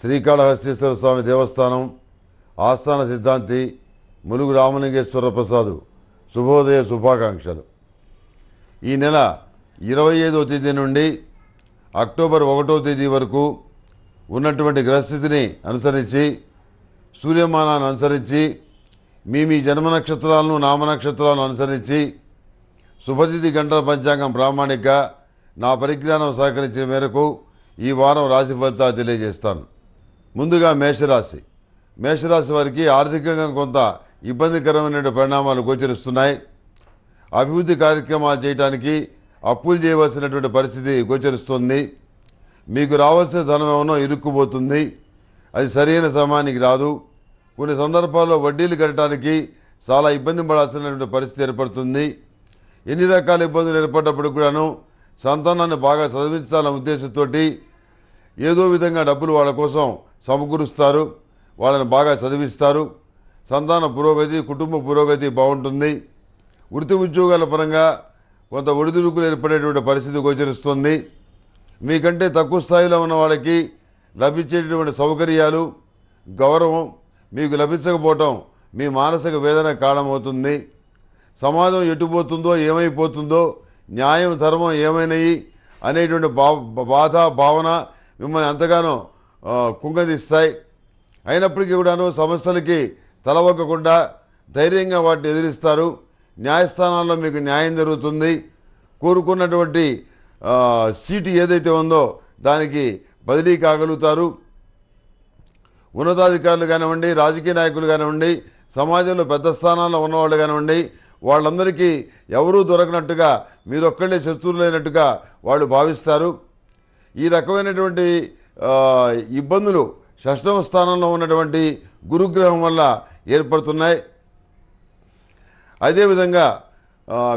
శ్రీకాళహస్తీశ్వర స్వామి దేవస్థానం ఆస్థాన సిద్ధాంతి ములుగు రామలింగేశ్వర ప్రసాదు శుభోదయ శుభాకాంక్షలు ఈ నెల ఇరవై ఐదో తేదీ నుండి అక్టోబర్ ఒకటో తేదీ వరకు ఉన్నటువంటి గ్రహస్థితిని అనుసరించి సూర్యమానాన్ని అనుసరించి మీ మీ జన్మ నక్షత్రాలను నామనక్షత్రాలను అనుసరించి శుభతిథి గంటల పంచాంగం ప్రామాణిక నా పరిజ్ఞానం సహకరించిన మేరకు ఈ వారం రాశి ఫలితాలు తెలియజేస్తాను ముందుగా మేషరాశి మేషరాశి వారికి ఆర్థికంగా కొంత ఇబ్బందికరమైన పరిణామాలు గోచరిస్తున్నాయి అభివృద్ధి కార్యక్రమాలు చేయడానికి అప్పులు చేయవలసినటువంటి పరిస్థితి గోచరిస్తుంది మీకు రావాల్సిన ధనం ఏమన్నా ఇరుక్కుపోతుంది అది సరైన సమయానికి రాదు కొన్ని సందర్భాల్లో వడ్డీలు కట్టడానికి చాలా ఇబ్బంది పడాల్సినటువంటి పరిస్థితి ఏర్పడుతుంది ఎన్ని రకాల ఇబ్బందులు ఏర్పడ్డప్పుడు కూడాను సంతానాన్ని బాగా చదివించాలనే ఉద్దేశంతో ఏదో విధంగా డబ్బులు వాళ్ళ కోసం సమకూరుస్తారు వాళ్ళని బాగా చదివిస్తారు సంతాన పురోగతి కుటుంబ పురోగతి బాగుంటుంది వృత్తి ఉద్యోగాల పరంగా కొంత ఒడిదుడుకులు ఏర్పడేటువంటి పరిస్థితి గోచరిస్తుంది మీకంటే తక్కువ స్థాయిలో ఉన్న వాళ్ళకి లభించేటటువంటి సౌకర్యాలు గౌరవం మీకు లభించకపోవటం మీ మానసిక వేదన కారణమవుతుంది సమాజం ఎటుపోతుందో ఏమైపోతుందో న్యాయం ధర్మం ఏమైనాయి అనేటువంటి బా బాధ భావన మిమ్మల్ని ఎంతగానో కుంగదిస్తాయి అయినప్పటికీ కూడాను సమస్యలకి తలవొక్కకుండా ధైర్యంగా వాటిని ఎదిరిస్తారు న్యాయస్థానాల్లో మీకు న్యాయం జరుగుతుంది కోరుకున్నటువంటి సీటు ఏదైతే ఉందో దానికి బదిలీ కాగలుగుతారు ఉన్నతాధికారులు కానివ్వండి రాజకీయ నాయకులు కానివ్వండి సమాజంలో పెద్ద స్థానాల్లో ఉన్నవాళ్ళు కానివ్వండి వాళ్ళందరికీ ఎవరూ దొరకనట్టుగా మీరొక్కళ్ళే శత్రువులైనట్టుగా వాళ్ళు భావిస్తారు ఈ రకమైనటువంటి ఇబ్బందులు షష్టమ స్థానంలో ఉన్నటువంటి గురుగ్రహం వల్ల ఏర్పడుతున్నాయి అదేవిధంగా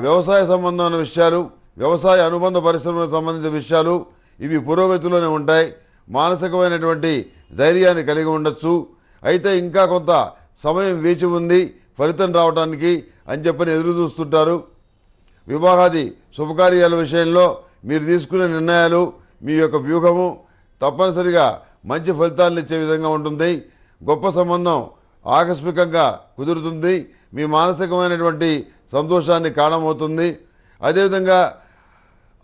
వ్యవసాయ సంబంధమైన విషయాలు వ్యవసాయ అనుబంధ పరిశ్రమలకు సంబంధించిన విషయాలు ఇవి పురోగతిలోనే ఉంటాయి మానసికమైనటువంటి ధైర్యాన్ని కలిగి ఉండొచ్చు అయితే ఇంకా కొంత సమయం వేచి ఉంది ఫలితం రావడానికి అని చెప్పని ఎదురు చూస్తుంటారు వివాహాది శుభకార్యాల విషయంలో మీరు తీసుకునే నిర్ణయాలు మీ యొక్క వ్యూహము తప్పనిసరిగా మంచి ఫలితాలను ఇచ్చే విధంగా ఉంటుంది గొప్ప సంబంధం ఆకస్మికంగా కుదురుతుంది మీ మానసికమైనటువంటి సంతోషాన్ని కారణమవుతుంది అదేవిధంగా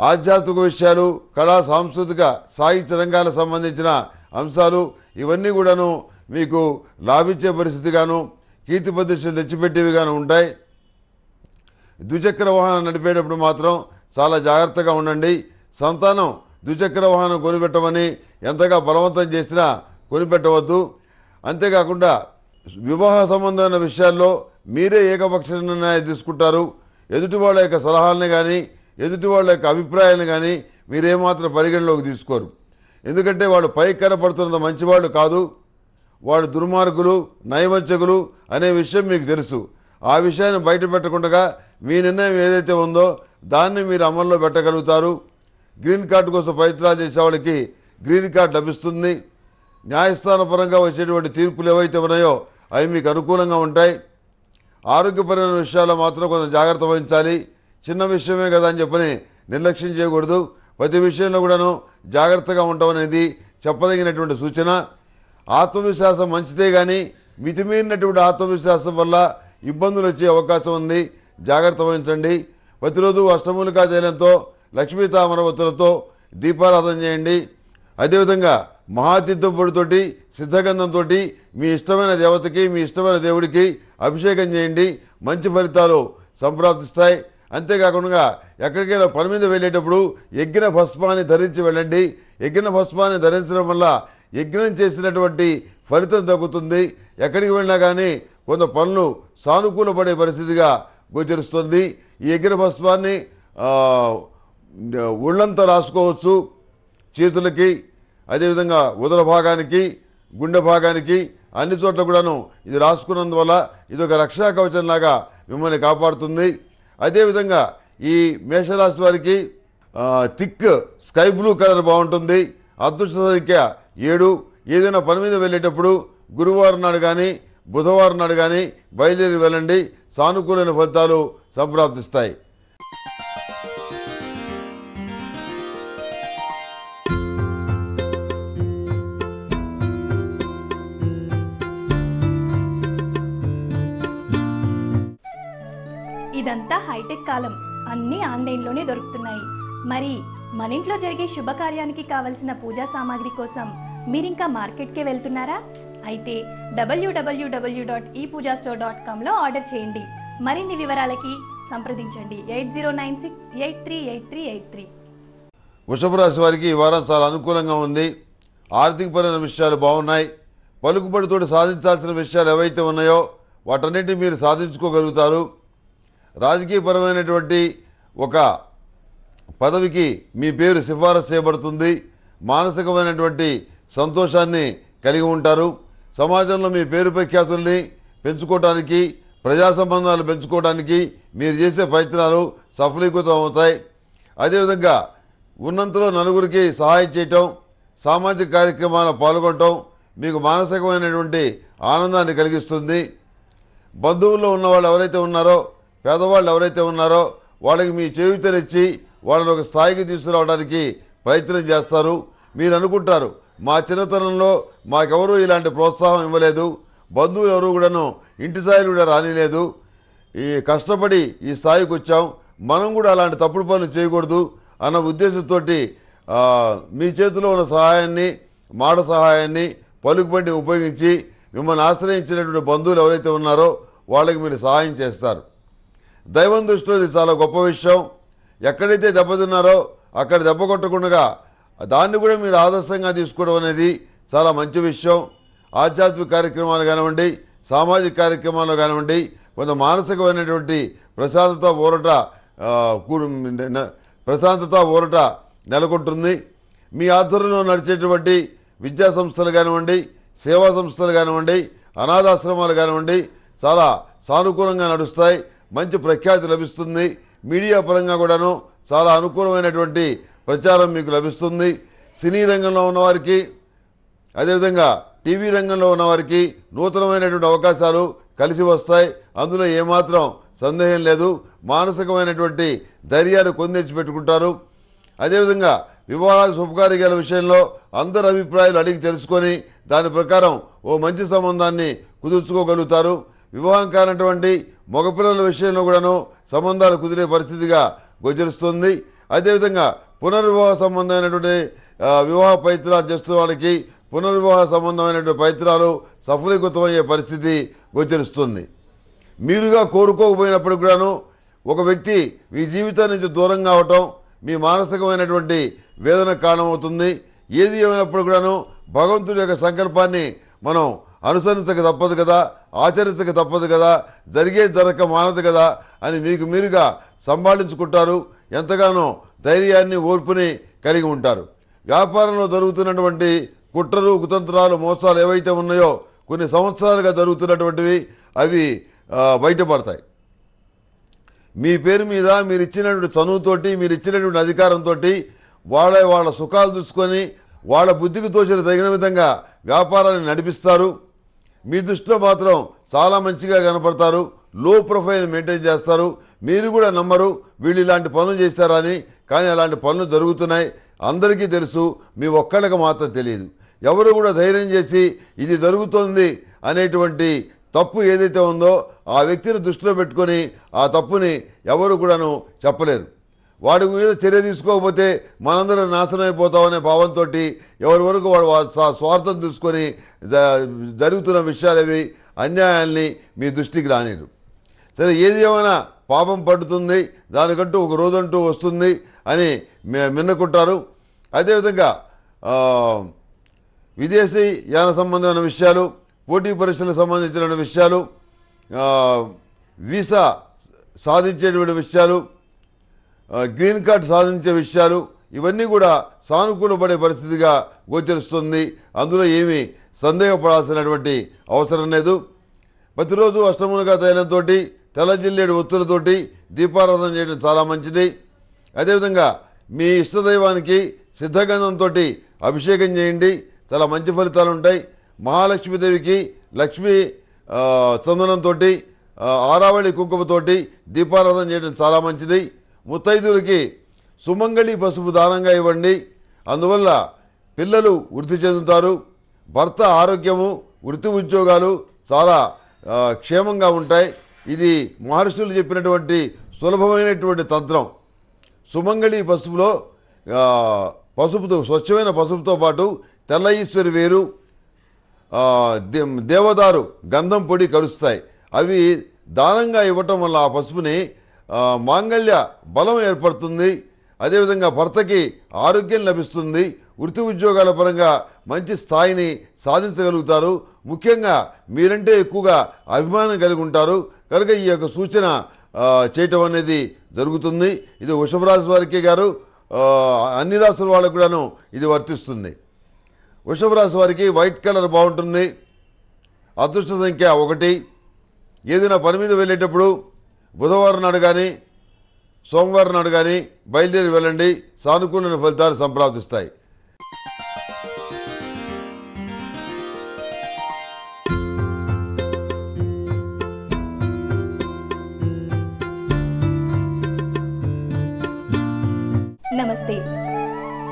ఆధ్యాత్మిక విషయాలు కళా సాంస్కృతిక సాహిత్య రంగాలకు సంబంధించిన అంశాలు ఇవన్నీ కూడాను మీకు లాభించే పరిస్థితిగాను కీర్తి ప్రదర్శనలు తెచ్చిపెట్టేవిగాను ఉంటాయి ద్విచక్ర వాహనం నడిపేటప్పుడు మాత్రం చాలా జాగ్రత్తగా ఉండండి సంతానం ద్విచక్ర వాహనం కొనిపెట్టమని ఎంతగా బలవంతం చేసినా కొనిపెట్టవద్దు అంతేకాకుండా వివాహ సంబంధమైన విషయాల్లో మీరే ఏకపక్ష నిర్ణయాలు తీసుకుంటారు ఎదుటి వాళ్ళ యొక్క సలహాలను కానీ ఎదుటి వాళ్ళ యొక్క అభిప్రాయాలను కానీ మీరేమాత్రం పరిగణలోకి తీసుకోరు ఎందుకంటే వాళ్ళు పై కనపడుతున్న మంచివాళ్ళు కాదు వాళ్ళు దుర్మార్గులు నయవంచకులు అనే విషయం మీకు తెలుసు ఆ విషయాన్ని బయట పెట్టకుండా మీ నిర్ణయం ఏదైతే ఉందో దాన్ని మీరు అమల్లో పెట్టగలుగుతారు గ్రీన్ కార్డు కోసం ప్రయత్నాలు చేసే వాళ్ళకి గ్రీన్ కార్డు లభిస్తుంది న్యాయస్థానపరంగా వచ్చేటువంటి తీర్పులు ఏవైతే ఉన్నాయో అవి మీకు అనుకూలంగా ఉంటాయి ఆరోగ్యపరమైన విషయాలు మాత్రం కొంచెం జాగ్రత్త వహించాలి చిన్న విషయమే కదా అని చెప్పని నిర్లక్ష్యం చేయకూడదు ప్రతి విషయంలో కూడాను జాగ్రత్తగా ఉండమనేది చెప్పదగినటువంటి సూచన ఆత్మవిశ్వాసం మంచిదే కానీ మితిమీరినటువంటి ఆత్మవిశ్వాసం వల్ల ఇబ్బందులు వచ్చే అవకాశం ఉంది జాగ్రత్త వహించండి ప్రతిరోజు అష్టమూలికా జైలంతో లక్ష్మీ తామరవతులతో దీపారాధన చేయండి అదేవిధంగా మహాతీర్థం సిద్ధగంధంతో మీ ఇష్టమైన దేవతకి మీ ఇష్టమైన దేవుడికి అభిషేకం చేయండి మంచి ఫలితాలు సంప్రాప్తిస్తాయి అంతేకాకుండా ఎక్కడికైనా పని మీద వెళ్ళేటప్పుడు యజ్ఞ భస్మాన్ని ధరించి వెళ్ళండి యజ్ఞ భస్మాన్ని ధరించడం వల్ల యజ్ఞం చేసినటువంటి ఫలితం తగ్గుతుంది ఎక్కడికి వెళ్ళినా కానీ కొంత పనులు సానుకూలపడే పరిస్థితిగా గోచరిస్తుంది ఈ యజ్ఞ భస్మాన్ని ఒళ్ళంతా రాసుకోవచ్చు చేతులకి అదేవిధంగా ఉదర భాగానికి గుండె భాగానికి అన్ని చోట్ల కూడాను ఇది రాసుకున్నందువల్ల ఇది ఒక రక్షా కవచంలాగా మిమ్మల్ని కాపాడుతుంది అదేవిధంగా ఈ మేషరాశి వారికి థిక్ స్కై బ్లూ కలర్ బాగుంటుంది అదృష్ట సంఖ్య ఏడు ఏదైనా పని మీద వెళ్ళేటప్పుడు గురువారం నాడు కానీ బుధవారం నాడు కానీ బయలుదేరి వెళ్ళండి సానుకూలమైన ఫలితాలు సంప్రాప్తిస్తాయి అంతా హైటెక్ కాలం అన్నీ ఆన్లైన్లోనే దొరుకుతున్నాయి మరి మన ఇంట్లో జరిగే శుభకార్యానికి కావలసిన పూజా సామాగ్రి కోసం మీరింకా మార్కెట్కే వెళ్తున్నారా అయితే W W W dot e Pooja store dot కామ్లో ఆర్డర్ చేయండి మరిన్ని వివరాలకి సంప్రదించండి eight zero nine six eight three eight three eight three వృషభ రాశి వారికి ఈ వారం చాలా అనుకూలంగా ఉంది ఆర్థిక పరమైన విషయాలు బాగున్నాయి పలుకుబడితో సాధించాల్సిన విషయాలు ఏవైతే ఉన్నాయో వాటన్నిటిని మీరు సాధించుకోగలుగుతారు రాజకీయపరమైనటువంటి ఒక పదవికి మీ పేరు సిఫారసు చేయబడుతుంది మానసికమైనటువంటి సంతోషాన్ని కలిగి ఉంటారు సమాజంలో మీ పేరు ప్రఖ్యాతుల్ని పెంచుకోవడానికి ప్రజా సంబంధాలు పెంచుకోవడానికి మీరు చేసే ప్రయత్నాలు సఫలీకృతం అవుతాయి అదేవిధంగా ఉన్నంతలో నలుగురికి సహాయం చేయటం సామాజిక కార్యక్రమాలు పాల్గొనటం మీకు మానసికమైనటువంటి ఆనందాన్ని కలిగిస్తుంది బంధువుల్లో ఉన్న వాళ్ళు ఎవరైతే ఉన్నారో పేదవాళ్ళు ఎవరైతే ఉన్నారో వాళ్ళకి మీ చేయుతనిచ్చి వాళ్ళని ఒక స్థాయికి తీసుకురావడానికి ప్రయత్నం చేస్తారు మీరు అనుకుంటారు మా చిన్నతనంలో మాకెవరూ ఇలాంటి ప్రోత్సాహం ఇవ్వలేదు బంధువులు ఎవరు కూడాను ఇంటి స్థాయిలు కూడా రానిలేదు ఈ కష్టపడి ఈ స్థాయికి వచ్చాం మనం కూడా అలాంటి తప్పుడు పనులు చేయకూడదు అన్న ఉద్దేశంతో మీ చేతిలో ఉన్న సహాయాన్ని మాడ సహాయాన్ని పలుకుబడిని ఉపయోగించి మిమ్మల్ని ఆశ్రయించినటువంటి బంధువులు ఎవరైతే ఉన్నారో వాళ్ళకి మీరు సహాయం చేస్తారు దైవం దృష్టిలో ఇది చాలా గొప్ప విషయం ఎక్కడైతే దెబ్బతిన్నారో అక్కడ దెబ్బ కొట్టకుండా దాన్ని కూడా మీరు ఆదర్శంగా తీసుకోవడం అనేది చాలా మంచి విషయం ఆధ్యాత్మిక కార్యక్రమాలు కానివ్వండి సామాజిక కార్యక్రమాలు కానివ్వండి కొంత మానసికమైనటువంటి ప్రశాంతత ఊరట ప్రశాంతత ఊరట నెలకొంటుంది మీ ఆధ్వర్యంలో నడిచేటువంటి విద్యా సంస్థలు కానివ్వండి సేవా సంస్థలు కానివ్వండి అనాథాశ్రమాలు కానివ్వండి చాలా సానుకూలంగా నడుస్తాయి మంచి ప్రఖ్యాతి లభిస్తుంది మీడియా పరంగా కూడాను చాలా అనుకూలమైనటువంటి ప్రచారం మీకు లభిస్తుంది సినీ రంగంలో ఉన్నవారికి అదేవిధంగా టీవీ రంగంలో ఉన్నవారికి నూతనమైనటువంటి అవకాశాలు కలిసి వస్తాయి అందులో ఏమాత్రం సందేహం లేదు మానసికమైనటువంటి ధైర్యాన్ని కొందించి పెట్టుకుంటారు అదేవిధంగా వివాహాలు శుభకార్యాల విషయంలో అందరి అభిప్రాయాలు అడిగి తెలుసుకొని దాని ప్రకారం ఓ మంచి సంబంధాన్ని కుదుర్చుకోగలుగుతారు వివాహం కానటువంటి మగపిల్లల విషయంలో కూడాను సంబంధాలు కుదిరే పరిస్థితిగా గోచరిస్తుంది అదేవిధంగా పునర్వివాహ సంబంధమైనటువంటి వివాహ పైత్రాలు చేస్తున్న వాళ్ళకి పునర్వివాహ సంబంధమైనటువంటి పైత్రాలు సఫలీకృతమయ్యే పరిస్థితి గోచరిస్తుంది మీరుగా కోరుకోకపోయినప్పటికి కూడాను ఒక వ్యక్తి మీ జీవితం నుంచి దూరం కావటం మీ మానసికమైనటువంటి వేదన కారణమవుతుంది ఏది ఏమైనప్పుడు కూడాను భగవంతుడి యొక్క సంకల్పాన్ని మనం అనుసరించక తప్పదు కదా ఆచరించక తప్పదు కదా జరిగే జరగక మానదు కదా అని మీకు మీరుగా సంభాళించుకుంటారు ఎంతగానో ధైర్యాన్ని ఓర్పుని కలిగి ఉంటారు వ్యాపారంలో జరుగుతున్నటువంటి కుట్రలు కుతంత్రాలు మోసాలు ఏవైతే ఉన్నాయో కొన్ని సంవత్సరాలుగా జరుగుతున్నటువంటివి అవి బయటపడతాయి మీ పేరు మీద మీరు ఇచ్చినటువంటి చనువుతోటి మీరు ఇచ్చినటువంటి అధికారంతో వాళ్ళ వాళ్ళ సుఖాలు చూసుకొని వాళ్ళ బుద్ధికి తోచిన తగిన విధంగా వ్యాపారాన్ని నడిపిస్తారు మీ దృష్టిలో మాత్రం చాలా మంచిగా కనపడతారు లో ప్రొఫైల్ మెయింటైన్ చేస్తారు మీరు కూడా నమ్మరు వీళ్ళు ఇలాంటి పనులు చేస్తారని కానీ అలాంటి పనులు జరుగుతున్నాయి అందరికీ తెలుసు మీ ఒక్కళ్ళకి మాత్రం తెలియదు ఎవరు కూడా ధైర్యం చేసి ఇది జరుగుతుంది అనేటువంటి తప్పు ఏదైతే ఉందో ఆ వ్యక్తిని దృష్టిలో పెట్టుకొని ఆ తప్పుని ఎవరు కూడాను చెప్పలేరు వాడి మీద చర్య తీసుకోకపోతే మనందరం నాశనం అయిపోతామనే భావంతో ఎవరి వరకు వాడు స్వార్థం తీసుకొని జరుగుతున్న విషయాలు విషయాలవి అన్యాయాల్ని మీ దృష్టికి రానిరు సరే ఏది ఏమైనా పాపం పడుతుంది దానికంటూ ఒక రోజంటూ వస్తుంది అని మిన్నకుంటారు అదేవిధంగా విదేశీ యాన సంబంధమైన విషయాలు పోటీ పరీక్షలకు సంబంధించిన విషయాలు వీసా సాధించేటువంటి విషయాలు గ్రీన్ కార్డ్ సాధించే విషయాలు ఇవన్నీ కూడా సానుకూలపడే పరిస్థితిగా గోచరిస్తుంది అందులో ఏమీ సందేహపడాల్సినటువంటి అవసరం లేదు ప్రతిరోజు అష్టములుగా తైలంతో తెల్లజిల్లేడు ఒత్తులతోటి దీపారాధన చేయడం చాలా మంచిది అదేవిధంగా మీ ఇష్టదైవానికి సిద్ధగంధంతో అభిషేకం చేయండి చాలా మంచి ఫలితాలు ఉంటాయి మహాలక్ష్మీదేవికి లక్ష్మీ చందనంతో ఆరావళి కుంకుమతోటి దీపారాధన చేయడం చాలా మంచిది ముత్తైదులకి సుమంగళి పసుపు దానంగా ఇవ్వండి అందువల్ల పిల్లలు వృద్ధి చెందుతారు భర్త ఆరోగ్యము వృత్తి ఉద్యోగాలు చాలా క్షేమంగా ఉంటాయి ఇది మహర్షులు చెప్పినటువంటి సులభమైనటువంటి తంత్రం సుమంగళి పసుపులో పసుపుతో స్వచ్ఛమైన పసుపుతో పాటు తెల్ల ఈశ్వరి వేరు దేవదారు గంధం పొడి కలుస్తాయి అవి దానంగా ఇవ్వటం వల్ల ఆ పసుపుని మాంగళ్య బలం ఏర్పడుతుంది అదేవిధంగా భర్తకి ఆరోగ్యం లభిస్తుంది వృత్తి ఉద్యోగాల పరంగా మంచి స్థాయిని సాధించగలుగుతారు ముఖ్యంగా మీరంటే ఎక్కువగా అభిమానం కలిగి ఉంటారు కనుక ఈ యొక్క సూచన చేయటం అనేది జరుగుతుంది ఇది వృషభ రాశి వారికి గారు అన్ని రాసుల వాళ్ళకు కూడాను ఇది వర్తిస్తుంది రాశి వారికి వైట్ కలర్ బాగుంటుంది అదృష్ట సంఖ్య ఒకటి ఏదైనా పని మీద వెళ్ళేటప్పుడు బుధవారం నాడు కానీ సోమవారం నాడు కానీ బయలుదేరి వెళ్ళండి సానుకూలమైన ఫలితాలు సంప్రాప్తిస్తాయి నమస్తే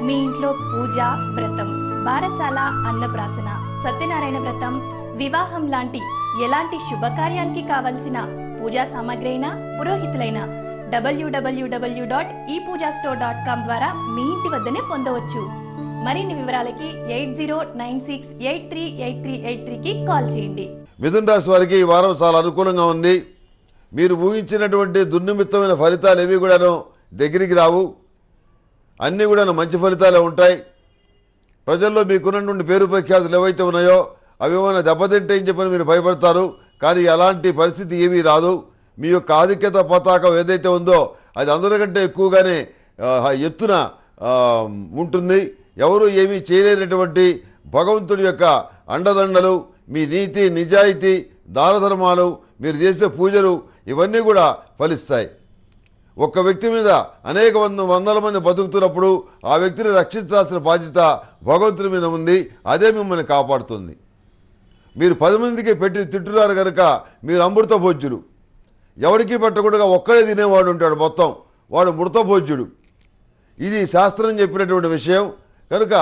మీ ఇంట్లో పూజ వ్రతం బారసాల అన్నప్రాసన సత్యనారాయణ వ్రతం వివాహం లాంటి ఎలాంటి శుభకార్యానికి కావలసిన పూజా సామాగ్రి అయినా పురోహితులైన W W W dot e Pooja store dot com ద్వారా మీ ఇంటి వద్దనే పొందవచ్చు మరిన్ని వివరాలకి eight zero nine six eight three eight three eight త్రీకి కాల్ చేయండి మిథున్ రాశి వారికి ఈ వారం చాలా అనుకూలంగా ఉంది మీరు ఊహించినటువంటి దుర్నిమిత్తమైన ఫలితాలు ఏవి కూడాను దగ్గరికి రావు అన్నీ కూడాను మంచి ఫలితాలే ఉంటాయి ప్రజల్లో మీకున్నటువంటి పేరు ప్రఖ్యాతులు ఏవైతే ఉన్నాయో అవి ఏమైనా దెబ్బతింటే అని చెప్పని మీరు భయపడతారు కానీ ఎలాంటి పరిస్థితి ఏమీ రాదు మీ యొక్క ఆధిక్యత పతాకం ఏదైతే ఉందో అది అందరికంటే ఎక్కువగానే ఎత్తున ఉంటుంది ఎవరు ఏమీ చేయలేనటువంటి భగవంతుడి యొక్క అండదండలు మీ నీతి నిజాయితీ దానధర్మాలు మీరు చేసే పూజలు ఇవన్నీ కూడా ఫలిస్తాయి ఒక్క వ్యక్తి మీద అనేక వంద వందల మంది బతుకుతున్నప్పుడు ఆ వ్యక్తిని రక్షించాల్సిన బాధ్యత భగవంతుని మీద ఉంది అదే మిమ్మల్ని కాపాడుతుంది మీరు పది మందికి పెట్టి తిట్టున్నారు కనుక మీరు అమృత భోజ్యుడు ఎవరికి పెట్టకుండా ఒక్కడే తినేవాడు ఉంటాడు మొత్తం వాడు మృత భోజ్యుడు ఇది శాస్త్రం చెప్పినటువంటి విషయం కనుక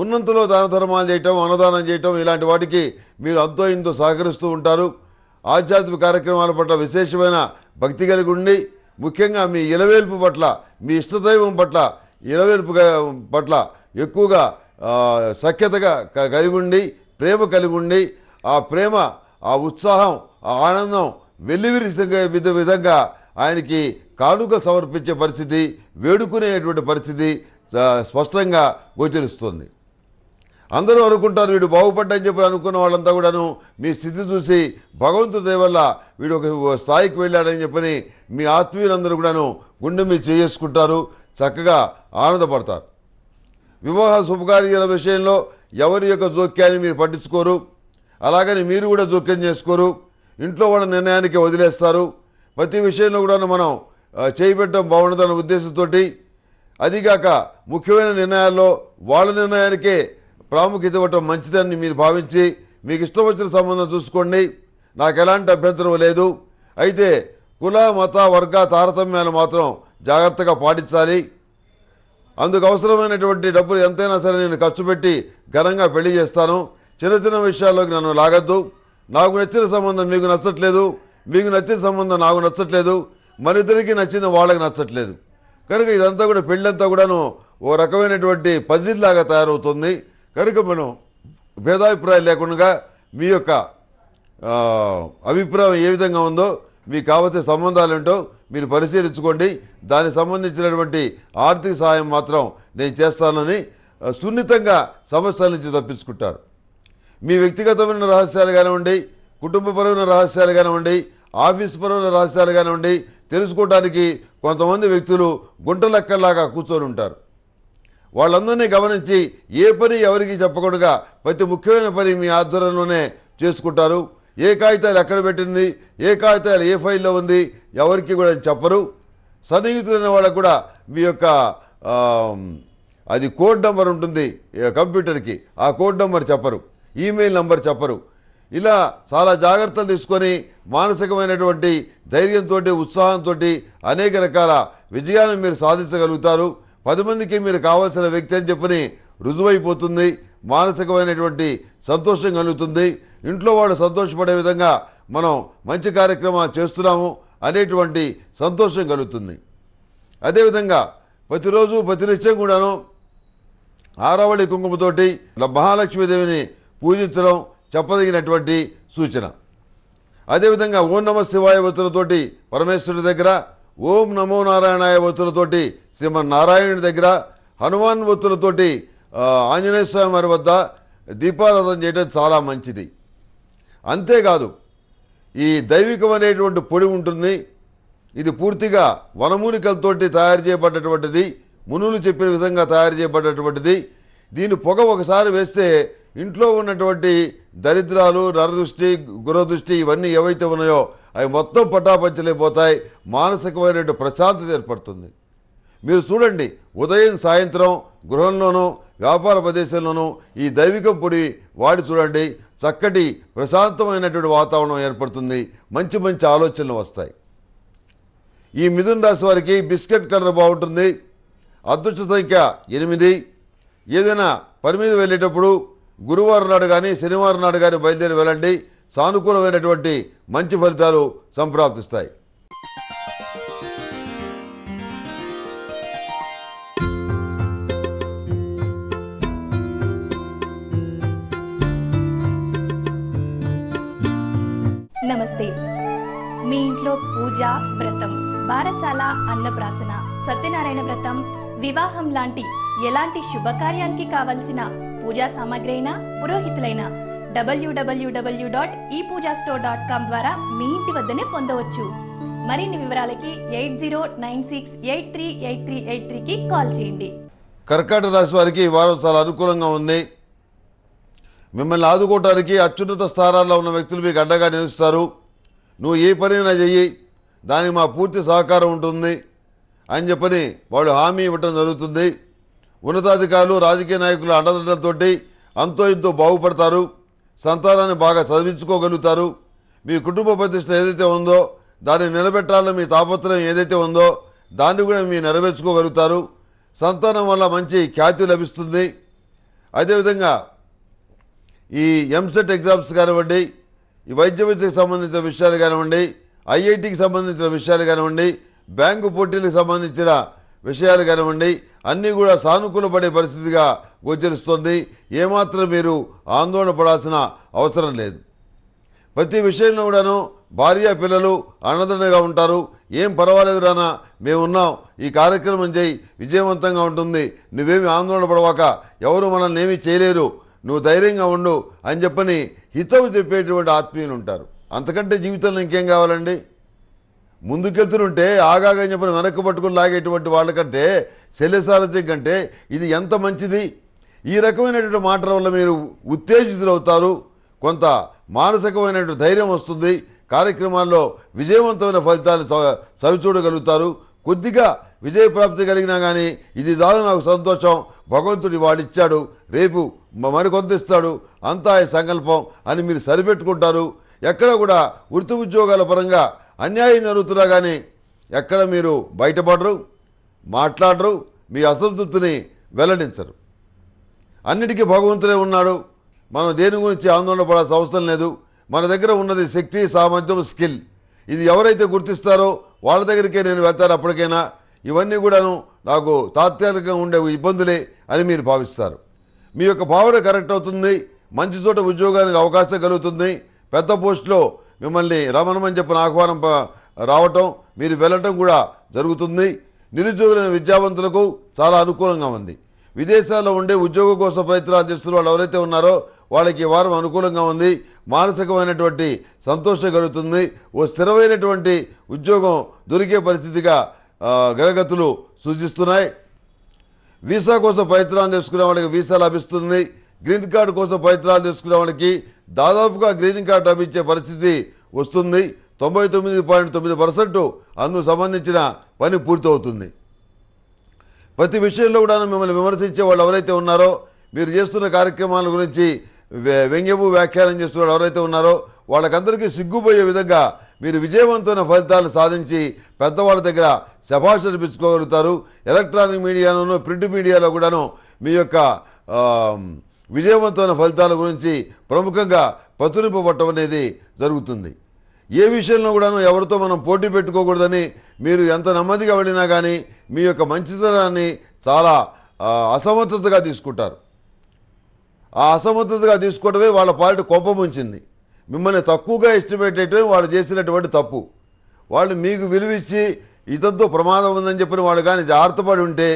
ఉన్నంతలో దాన ధర్మాలు చేయటం అన్నదానం చేయటం ఇలాంటి వాటికి మీరు అంతో ఇంతో సహకరిస్తూ ఉంటారు ఆధ్యాత్మిక కార్యక్రమాల పట్ల విశేషమైన భక్తి కలిగి ఉండి ముఖ్యంగా మీ ఇలవేల్పు పట్ల మీ ఇష్టదైవం పట్ల ఇలవేల్పు పట్ల ఎక్కువగా సఖ్యతగా కలిగి ఉండి ప్రేమ కలిగి ఉండి ఆ ప్రేమ ఆ ఉత్సాహం ఆ ఆనందం వెల్లివిరిసే విధంగా ఆయనకి కానుక సమర్పించే పరిస్థితి వేడుకునేటువంటి పరిస్థితి స్పష్టంగా గోచరిస్తుంది అందరూ అనుకుంటారు వీడు బాగుపడ్డని చెప్పి అనుకున్న వాళ్ళంతా కూడాను మీ స్థితి చూసి భగవంతుడి వల్ల వీడు ఒక స్థాయికి వెళ్ళాడని చెప్పని మీ ఆత్మీయులందరూ కూడాను గుండె మీద చేసుకుంటారు చక్కగా ఆనందపడతారు వివాహ శుభకార్యాల విషయంలో ఎవరి యొక్క జోక్యాన్ని మీరు పట్టించుకోరు అలాగని మీరు కూడా జోక్యం చేసుకోరు ఇంట్లో వాళ్ళ నిర్ణయానికి వదిలేస్తారు ప్రతి విషయంలో కూడా మనం చేయబెట్టడం బాగుండదన్న ఉద్దేశంతో అదిగాక ముఖ్యమైన నిర్ణయాల్లో వాళ్ళ నిర్ణయానికే ప్రాముఖ్యత ఇవ్వటం మంచిదని మీరు భావించి మీకు ఇష్టం వచ్చిన సంబంధం చూసుకోండి నాకు ఎలాంటి అభ్యంతరం లేదు అయితే కుల మత వర్గ తారతమ్యాలు మాత్రం జాగ్రత్తగా పాటించాలి అందుకు అవసరమైనటువంటి డబ్బులు ఎంతైనా సరే నేను ఖర్చు పెట్టి ఘనంగా పెళ్లి చేస్తాను చిన్న చిన్న విషయాల్లోకి నన్ను లాగద్దు నాకు నచ్చిన సంబంధం మీకు నచ్చట్లేదు మీకు నచ్చిన సంబంధం నాకు నచ్చట్లేదు మరిద్దరికి నచ్చింది వాళ్ళకి నచ్చట్లేదు కనుక ఇదంతా కూడా పెళ్ళంతా కూడాను ఓ రకమైనటువంటి పజిల్ లాగా తయారవుతుంది కనుక మనం భేదాభిప్రాయం లేకుండా మీ యొక్క అభిప్రాయం ఏ విధంగా ఉందో మీకు కావలసిన సంబంధాలు ఏంటో మీరు పరిశీలించుకోండి దానికి సంబంధించినటువంటి ఆర్థిక సహాయం మాత్రం నేను చేస్తానని సున్నితంగా సమస్యల నుంచి తప్పించుకుంటారు మీ వ్యక్తిగతమైన రహస్యాలు కానివ్వండి కుటుంబపరమైన రహస్యాలు కానివ్వండి ఆఫీస్ పరమైన రహస్యాలు కానివ్వండి తెలుసుకోవడానికి కొంతమంది వ్యక్తులు గుంటలెక్కల్లాగా కూర్చొని ఉంటారు వాళ్ళందరినీ గమనించి ఏ పని ఎవరికి చెప్పకుండా ప్రతి ముఖ్యమైన పని మీ ఆధ్వర్యంలోనే చేసుకుంటారు ఏ కాగితాలు ఎక్కడ పెట్టింది ఏ కాగితాలు ఏ ఫైల్లో ఉంది ఎవరికి కూడా చెప్పరు సన్నిహితులైన వాళ్ళకు కూడా మీ యొక్క అది కోడ్ నెంబర్ ఉంటుంది కంప్యూటర్కి ఆ కోడ్ నెంబర్ చెప్పరు ఈమెయిల్ నంబర్ చెప్పరు ఇలా చాలా జాగ్రత్తలు తీసుకొని మానసికమైనటువంటి ధైర్యంతో ఉత్సాహంతో అనేక రకాల విజయాలను మీరు సాధించగలుగుతారు పది మందికి మీరు కావాల్సిన వ్యక్తి అని చెప్పని రుజువైపోతుంది మానసికమైనటువంటి సంతోషం కలుగుతుంది ఇంట్లో వాళ్ళు సంతోషపడే విధంగా మనం మంచి కార్యక్రమాలు చేస్తున్నాము అనేటువంటి సంతోషం కలుగుతుంది అదేవిధంగా ప్రతిరోజు ప్రతినిత్యం కూడాను ఆరావళి కుంకుమతోటి మహాలక్ష్మీదేవిని పూజించడం చెప్పదగినటువంటి సూచన అదేవిధంగా ఓం నమ శివాయ ఒత్తులతోటి పరమేశ్వరుడి దగ్గర ఓం నమో నారాయణాయ ఒత్తులతోటి శ్రీమన్నారాయణుడి దగ్గర హనుమాన్ వత్తులతోటి ఆంజనేయ స్వామి వారి వద్ద దీపారాధన చేయడం చాలా మంచిది అంతేకాదు ఈ దైవికం అనేటువంటి పొడి ఉంటుంది ఇది పూర్తిగా వనమూలికలతోటి తయారు చేయబడ్డటువంటిది మునులు చెప్పిన విధంగా తయారు చేయబడ్డటువంటిది దీని పొగ ఒకసారి వేస్తే ఇంట్లో ఉన్నటువంటి దరిద్రాలు నరదృష్టి గురదృష్టి ఇవన్నీ ఏవైతే ఉన్నాయో అవి మొత్తం పటాపంచలైపోతాయి మానసికమైనటువంటి ప్రశాంతత ఏర్పడుతుంది మీరు చూడండి ఉదయం సాయంత్రం గృహంలోనూ వ్యాపార ప్రదేశంలోనూ ఈ దైవిక పొడి వాడి చూడండి చక్కటి ప్రశాంతమైనటువంటి వాతావరణం ఏర్పడుతుంది మంచి మంచి ఆలోచనలు వస్తాయి ఈ మిథున్ రాశి వారికి బిస్కెట్ కలర్ బాగుంటుంది అదృష్ట సంఖ్య ఎనిమిది ఏదైనా పని మీద వెళ్ళేటప్పుడు గురువారం నాడు కానీ శనివారం నాడు కానీ బయలుదేరి వెళ్ళండి సానుకూలమైనటువంటి మంచి ఫలితాలు సంప్రాప్తిస్తాయి నమస్తే మీ ఇంట్లో పూజ వ్రతం బారసాల అన్నప్రాసన సత్యనారాయణ వ్రతం వివాహం లాంటి ఎలాంటి శుభకార్యానికి కావలసిన పూజా సామాగ్రి అయినా పురోహితులైనా డబ్ల్యూడబ్ల్యూడబ్ల్యూ dot e Pooja store dot com ద్వారా మీ ఇంటి వద్దనే పొందవచ్చు మరిన్ని వివరాలకి eight zero nine six eight three eight three eight త్రీకి కాల్ చేయండి కర్కాట రాశి వారికి ఈ వారం చాలా అనుకూలంగా ఉంది మిమ్మల్ని ఆదుకోవటానికి అత్యున్నత స్థానాల్లో ఉన్న వ్యక్తులు మీకు అండగా నిలుస్తారు నువ్వు ఏ పనైనా చెయ్యి దానికి మా పూర్తి సహకారం ఉంటుంది అని చెప్పని వాళ్ళు హామీ ఇవ్వటం జరుగుతుంది ఉన్నతాధికారులు రాజకీయ నాయకులు అండదండలతో అంతో ఇంతో బాగుపడతారు సంతానాన్ని బాగా చదివించుకోగలుగుతారు మీ కుటుంబ ప్రతిష్ట ఏదైతే ఉందో దాన్ని నిలబెట్టాలని మీ తాపత్రయం ఏదైతే ఉందో దాన్ని కూడా మీరు నెరవేర్చుకోగలుగుతారు సంతానం వల్ల మంచి ఖ్యాతి లభిస్తుంది అదేవిధంగా ఈ ఎంసెట్ ఎగ్జామ్స్ కానివ్వండి ఈ వైద్య విద్యకు సంబంధించిన విషయాలు కానివ్వండి ఐఐటికి సంబంధించిన విషయాలు కానివ్వండి బ్యాంకు పోటీలకు సంబంధించిన విషయాలు కనివ్వండి అన్నీ కూడా సానుకూల పడే పరిస్థితిగా గోచరిస్తుంది ఏమాత్రం మీరు ఆందోళన పడాల్సిన అవసరం లేదు ప్రతి విషయంలో కూడాను భార్య పిల్లలు అన్నదండగా ఉంటారు ఏం పర్వాలేదు రానా మేమున్నాం ఈ కార్యక్రమం చేయి విజయవంతంగా ఉంటుంది నువ్వేమి ఆందోళన పడవాక ఎవరు మనల్ని ఏమీ చేయలేరు నువ్వు ధైర్యంగా ఉండు అని చెప్పని హితవు చెప్పేటువంటి ఆత్మీయులు ఉంటారు అంతకంటే జీవితంలో ఇంకేం కావాలండి ముందుకెళ్తుంటే ఆగాగా చెప్పిన వెనక్కి పట్టుకుని లాగేటువంటి వాళ్ళకంటే శల్యసారథ్యం కంటే ఇది ఎంత మంచిది ఈ రకమైనటువంటి మాటల వల్ల మీరు ఉత్తేజితులవుతారు కొంత మానసికమైనటువంటి ధైర్యం వస్తుంది కార్యక్రమాల్లో విజయవంతమైన ఫలితాలు చవిచూడగలుగుతారు కొద్దిగా విజయప్రాప్తి కలిగినా కానీ ఇది దాదాపు నాకు సంతోషం భగవంతుడి వాడిచ్చాడు రేపు మరికొంత ఇస్తాడు అంతా ఈ సంకల్పం అని మీరు సరిపెట్టుకుంటారు ఎక్కడ కూడా వృత్తి ఉద్యోగాల పరంగా అన్యాయం జరుగుతున్నా కానీ ఎక్కడ మీరు బయటపడరు మాట్లాడరు మీ అసంతృప్తిని వెల్లడించరు అన్నిటికీ భగవంతుడే ఉన్నాడు మనం దేని గురించి ఆందోళన పడాల్సిన అవసరం లేదు మన దగ్గర ఉన్నది శక్తి సామర్థ్యం స్కిల్ ఇది ఎవరైతే గుర్తిస్తారో వాళ్ళ దగ్గరికే నేను వెళ్తాను అప్పటికైనా ఇవన్నీ కూడాను నాకు తాత్కాలికంగా ఉండే ఇబ్బందులే అని మీరు భావిస్తారు మీ యొక్క భావన కరెక్ట్ అవుతుంది మంచి చోట ఉద్యోగానికి అవకాశం కలుగుతుంది పెద్ద పోస్టులో మిమ్మల్ని రమణమని చెప్పిన ఆహ్వానం రావటం మీరు వెళ్ళటం కూడా జరుగుతుంది నిరుద్యోగులైన విద్యావంతులకు చాలా అనుకూలంగా ఉంది విదేశాల్లో ఉండే ఉద్యోగం కోసం ప్రయత్నాలు చేస్తున్న వాళ్ళు ఎవరైతే ఉన్నారో వాళ్ళకి వారం అనుకూలంగా ఉంది మానసికమైనటువంటి సంతోషం కలుగుతుంది ఓ స్థిరమైనటువంటి ఉద్యోగం దొరికే పరిస్థితిగా గరగతులు సూచిస్తున్నాయి వీసా కోసం ప్రయత్నాలు చేసుకునే వాళ్ళకి వీసా లభిస్తుంది గ్రీన్ కార్డు కోసం ప్రయత్నాలు చేసుకునే వాళ్ళకి దాదాపుగా గ్రీన్ కార్డ్ లభించే పరిస్థితి వస్తుంది తొంభై తొమ్మిది పాయింట్ తొమ్మిది పర్సెంటు అందుకు సంబంధించిన పని పూర్తవుతుంది ప్రతి విషయంలో కూడా మిమ్మల్ని విమర్శించే వాళ్ళు ఎవరైతే ఉన్నారో మీరు చేస్తున్న కార్యక్రమాల గురించి వ్యంగ్యము వ్యాఖ్యానం చేస్తున్న వాళ్ళు ఎవరైతే ఉన్నారో వాళ్ళకందరికీ సిగ్గుపోయే విధంగా మీరు విజయవంతమైన ఫలితాలు సాధించి పెద్దవాళ్ళ దగ్గర శభాష నిర్పించుకోగలుగుతారు ఎలక్ట్రానిక్ మీడియాలోనూ ప్రింట్ మీడియాలో కూడాను మీ యొక్క విజయవంతమైన ఫలితాల గురించి ప్రముఖంగా ప్రచురింపబట్టం అనేది జరుగుతుంది ఏ విషయంలో కూడాను ఎవరితో మనం పోటీ పెట్టుకోకూడదని మీరు ఎంత నెమ్మదిగా వెళ్ళినా కానీ మీ యొక్క మంచితనాన్ని చాలా అసమర్థతగా తీసుకుంటారు ఆ అసమర్థతగా తీసుకోవడమే వాళ్ళ పాలిట కోపం ఉంచింది మిమ్మల్ని తక్కువగా ఎస్టిమేట్ వాళ్ళు చేసినటువంటి తప్పు వాళ్ళు మీకు విలువిచ్చి ఇతంతో ప్రమాదం ఉందని చెప్పిన వాళ్ళు కానీ జాగ్రత్తపడి ఉంటే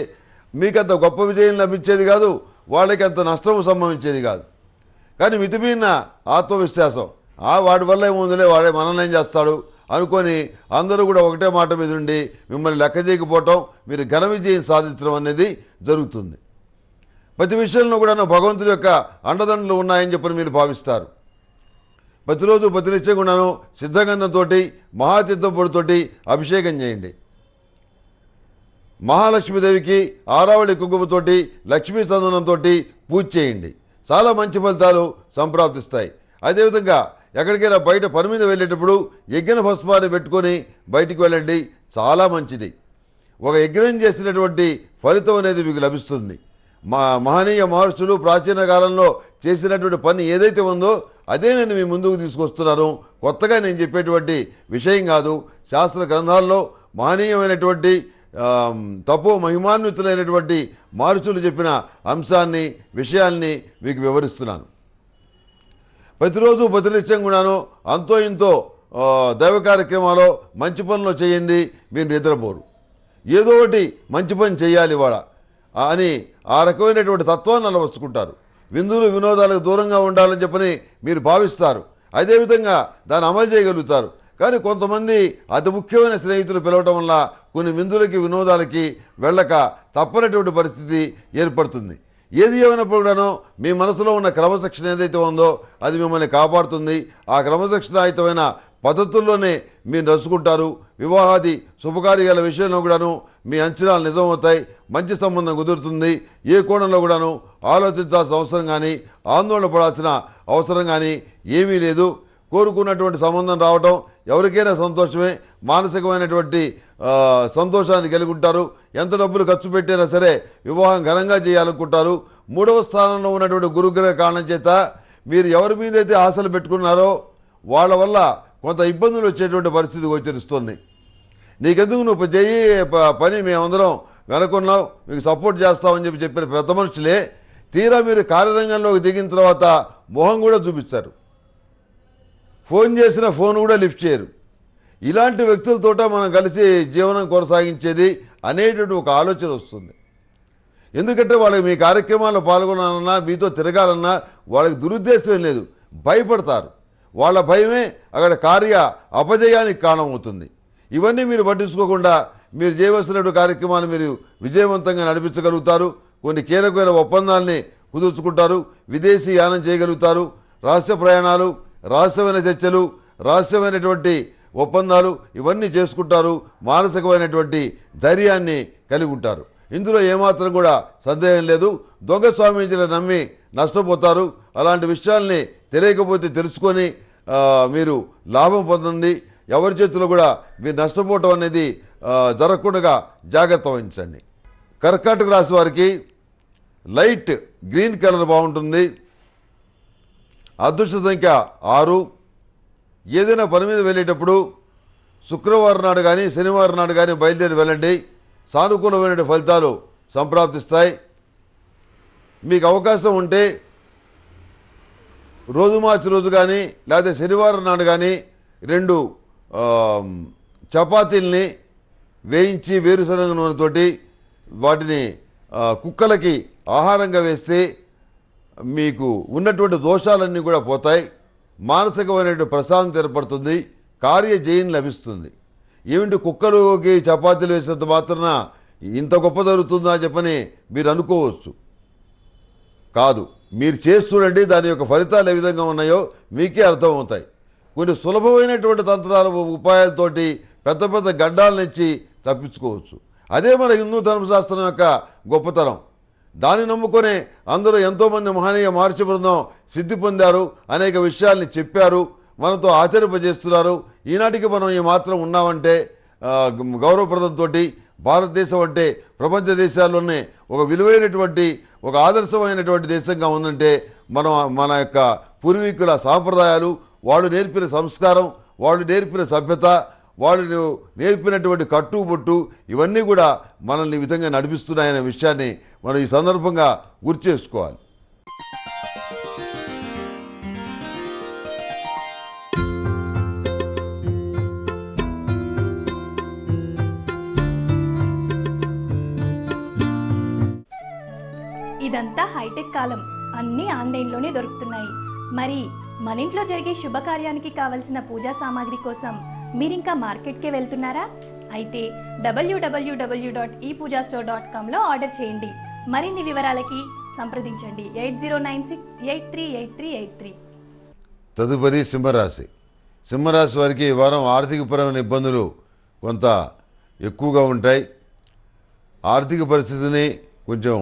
మీకంత గొప్ప విజయం లభించేది కాదు వాళ్ళకి అంత నష్టం సంభవించేది కాదు కానీ మితిమీన ఆత్మవిశ్వాసం ఆ వాడి వల్ల ఏముందిలే వాడే మనల్ని ఏం చేస్తాడు అనుకొని అందరూ కూడా ఒకటే మాట మీద ఉండి మిమ్మల్ని లెక్క చేయకపోవటం మీరు ఘన విజయం సాధించడం అనేది జరుగుతుంది ప్రతి విషయంలో కూడా భగవంతుడి యొక్క అండదండలు ఉన్నాయని చెప్పని మీరు భావిస్తారు ప్రతిరోజు ప్రతినిత్యం కూడాను సిద్ధగంధంతో మహాతీర్థం పొడితోటి అభిషేకం చేయండి మహాలక్ష్మీదేవికి ఆరావళి కుంకుమతోటి లక్ష్మీ చందనంతో పూజ చేయండి చాలా మంచి ఫలితాలు సంప్రాప్తిస్తాయి అదేవిధంగా ఎక్కడికైనా బయట పని మీద వెళ్ళేటప్పుడు యజ్ఞ భస్మాన్ని పెట్టుకొని బయటికి వెళ్ళండి చాలా మంచిది ఒక యజ్ఞం చేసినటువంటి ఫలితం అనేది మీకు లభిస్తుంది మా మహనీయ మహర్షులు ప్రాచీన కాలంలో చేసినటువంటి పని ఏదైతే ఉందో అదే నేను మీ ముందుకు తీసుకొస్తున్నాను కొత్తగా నేను చెప్పేటువంటి విషయం కాదు శాస్త్ర గ్రంథాల్లో మహనీయమైనటువంటి తపో మహిమాన్వితులైనటువంటి మారుచులు చెప్పిన అంశాన్ని విషయాల్ని మీకు వివరిస్తున్నాను ప్రతిరోజు ప్రతినిత్యం కూడాను అంతో ఇంతో దైవ కార్యక్రమాలు మంచి పనులు చేయండి మీరు నిద్రపోరు ఏదో ఒకటి మంచి పని చేయాలి వాడ అని ఆ రకమైనటువంటి తత్వాన్ని అలవర్చుకుంటారు విందులు వినోదాలకు దూరంగా ఉండాలని చెప్పని మీరు భావిస్తారు అదేవిధంగా దాన్ని అమలు చేయగలుగుతారు కానీ కొంతమంది అతి ముఖ్యమైన స్నేహితులు పిలవటం వల్ల కొన్ని విందులకి వినోదాలకి వెళ్ళక తప్పనటువంటి పరిస్థితి ఏర్పడుతుంది ఏది ఏమైనప్పుడు కూడాను మీ మనసులో ఉన్న క్రమశిక్షణ ఏదైతే ఉందో అది మిమ్మల్ని కాపాడుతుంది ఆ క్రమశిక్షణాయుతమైన పద్ధతుల్లోనే మీరు నడుచుకుంటారు వివాహాది శుభకార్యాల విషయంలో కూడాను మీ అంచనాలు నిజమవుతాయి మంచి సంబంధం కుదురుతుంది ఏ కోణంలో కూడాను ఆలోచించాల్సిన అవసరం కానీ ఆందోళన పడాల్సిన అవసరం కానీ ఏమీ లేదు కోరుకున్నటువంటి సంబంధం రావటం ఎవరికైనా సంతోషమే మానసికమైనటువంటి సంతోషాన్ని కలిగి ఉంటారు ఎంత డబ్బులు ఖర్చు పెట్టినా సరే వివాహం ఘనంగా చేయాలనుకుంటారు మూడవ స్థానంలో ఉన్నటువంటి గురుగ్రహ కారణం చేత మీరు ఎవరి మీద అయితే ఆశలు పెట్టుకున్నారో వాళ్ళ వల్ల కొంత ఇబ్బందులు వచ్చేటువంటి పరిస్థితి గోచరిస్తుంది నీకెందుకు నువ్వు చేయి పని మేమందరం వెనకున్నాం మీకు సపోర్ట్ చేస్తామని చెప్పి చెప్పిన పెద్ద మనుషులే తీరా మీరు కార్యరంగంలోకి దిగిన తర్వాత మొహం కూడా చూపిస్తారు ఫోన్ చేసిన ఫోన్ కూడా లిఫ్ట్ చేయరు ఇలాంటి వ్యక్తులతో మనం కలిసి జీవనం కొనసాగించేది అనేటువంటి ఒక ఆలోచన వస్తుంది ఎందుకంటే వాళ్ళకి మీ కార్యక్రమాల్లో పాల్గొనాలన్నా మీతో తిరగాలన్నా వాళ్ళకి దురుద్దేశం లేదు భయపడతారు వాళ్ళ భయమే అక్కడ కార్య అపజయానికి కారణమవుతుంది ఇవన్నీ మీరు పట్టించుకోకుండా మీరు చేయవలసినటువంటి కార్యక్రమాన్ని మీరు విజయవంతంగా నడిపించగలుగుతారు కొన్ని కీలకమైన ఒప్పందాల్ని కుదుర్చుకుంటారు విదేశీ యానం చేయగలుగుతారు రహస్య ప్రయాణాలు రహస్యమైన చర్చలు రహస్యమైనటువంటి ఒప్పందాలు ఇవన్నీ చేసుకుంటారు మానసికమైనటువంటి ధైర్యాన్ని కలిగి ఉంటారు ఇందులో ఏమాత్రం కూడా సందేహం లేదు దొంగ స్వామీజీలు నమ్మి నష్టపోతారు అలాంటి విషయాల్ని తెలియకపోతే తెలుసుకొని మీరు లాభం పొందండి ఎవరి చేతిలో కూడా మీరు నష్టపోవటం అనేది జరగకుండా జాగ్రత్త వహించండి కర్కాటక రాశి వారికి లైట్ గ్రీన్ కలర్ బాగుంటుంది అదృష్ట సంఖ్య ఆరు ఏదైనా పని మీద వెళ్ళేటప్పుడు శుక్రవారం నాడు కానీ శనివారం నాడు కానీ బయలుదేరి వెళ్ళండి సానుకూలమైన ఫలితాలు సంప్రాప్తిస్తాయి మీకు అవకాశం ఉంటే రోజు మార్చి రోజు కానీ లేకపోతే శనివారం నాడు కానీ రెండు చపాతీల్ని వేయించి వేరుశనగ నూనెతోటి వాటిని కుక్కలకి ఆహారంగా వేస్తే మీకు ఉన్నటువంటి దోషాలన్నీ కూడా పోతాయి మానసికమైనటువంటి ప్రశాంతి ఏర్పడుతుంది కార్యజయం లభిస్తుంది ఏమిటి కుక్కలుకి చపాతీలు వేసినంత మాత్రాన ఇంత గొప్ప జరుగుతుందా చెప్పని మీరు అనుకోవచ్చు కాదు మీరు చేస్తుండండి దాని యొక్క ఫలితాలు ఏ విధంగా ఉన్నాయో మీకే అర్థమవుతాయి కొన్ని సులభమైనటువంటి తంత్రాల ఉపాయాలతోటి పెద్ద పెద్ద గడ్డాల నుంచి తప్పించుకోవచ్చు అదే మన హిందూ ధర్మశాస్త్రం యొక్క గొప్పతనం దాన్ని నమ్ముకునే అందరూ ఎంతోమంది మహనీయ మార్చి బృందం సిద్ధి పొందారు అనేక విషయాల్ని చెప్పారు మనతో ఆచరింపజేస్తున్నారు ఈనాటికి మనం ఈ మాత్రం ఉన్నామంటే గౌరవప్రదంతో భారతదేశం అంటే ప్రపంచ దేశాల్లోనే ఒక విలువైనటువంటి ఒక ఆదర్శమైనటువంటి దేశంగా ఉందంటే మనం మన యొక్క పూర్వీకుల సాంప్రదాయాలు వాళ్ళు నేర్పిన సంస్కారం వాళ్ళు నేర్పిన సభ్యత వాళ్ళు నేర్పినటువంటి కట్టుబొట్టు ఇవన్నీ కూడా మనల్ని విధంగా నడిపిస్తున్నాయనే విషయాన్ని మనం ఈ సందర్భంగా గుర్తు చేసుకోవాలి ఇదంతా హైటెక్ కాలం అన్నీ ఆన్లైన్లోనే దొరుకుతున్నాయి మరి మన ఇంట్లో జరిగే శుభకార్యానికి కావలసిన పూజా సామాగ్రి కోసం మీరింకా మార్కెట్కే వెళ్తున్నారా అయితే W W W dot e Pooja store dot కామ్లో ఆర్డర్ చేయండి మరిన్ని వివరాలకి సంప్రదించండి eight zero nine six eight three eight three eight three తదుపరి సింహరాశి సింహరాశి వారికి ఈ వారం ఆర్థికపరమైన ఇబ్బందులు కొంత ఎక్కువగా ఉంటాయి ఆర్థిక పరిస్థితిని కొంచెం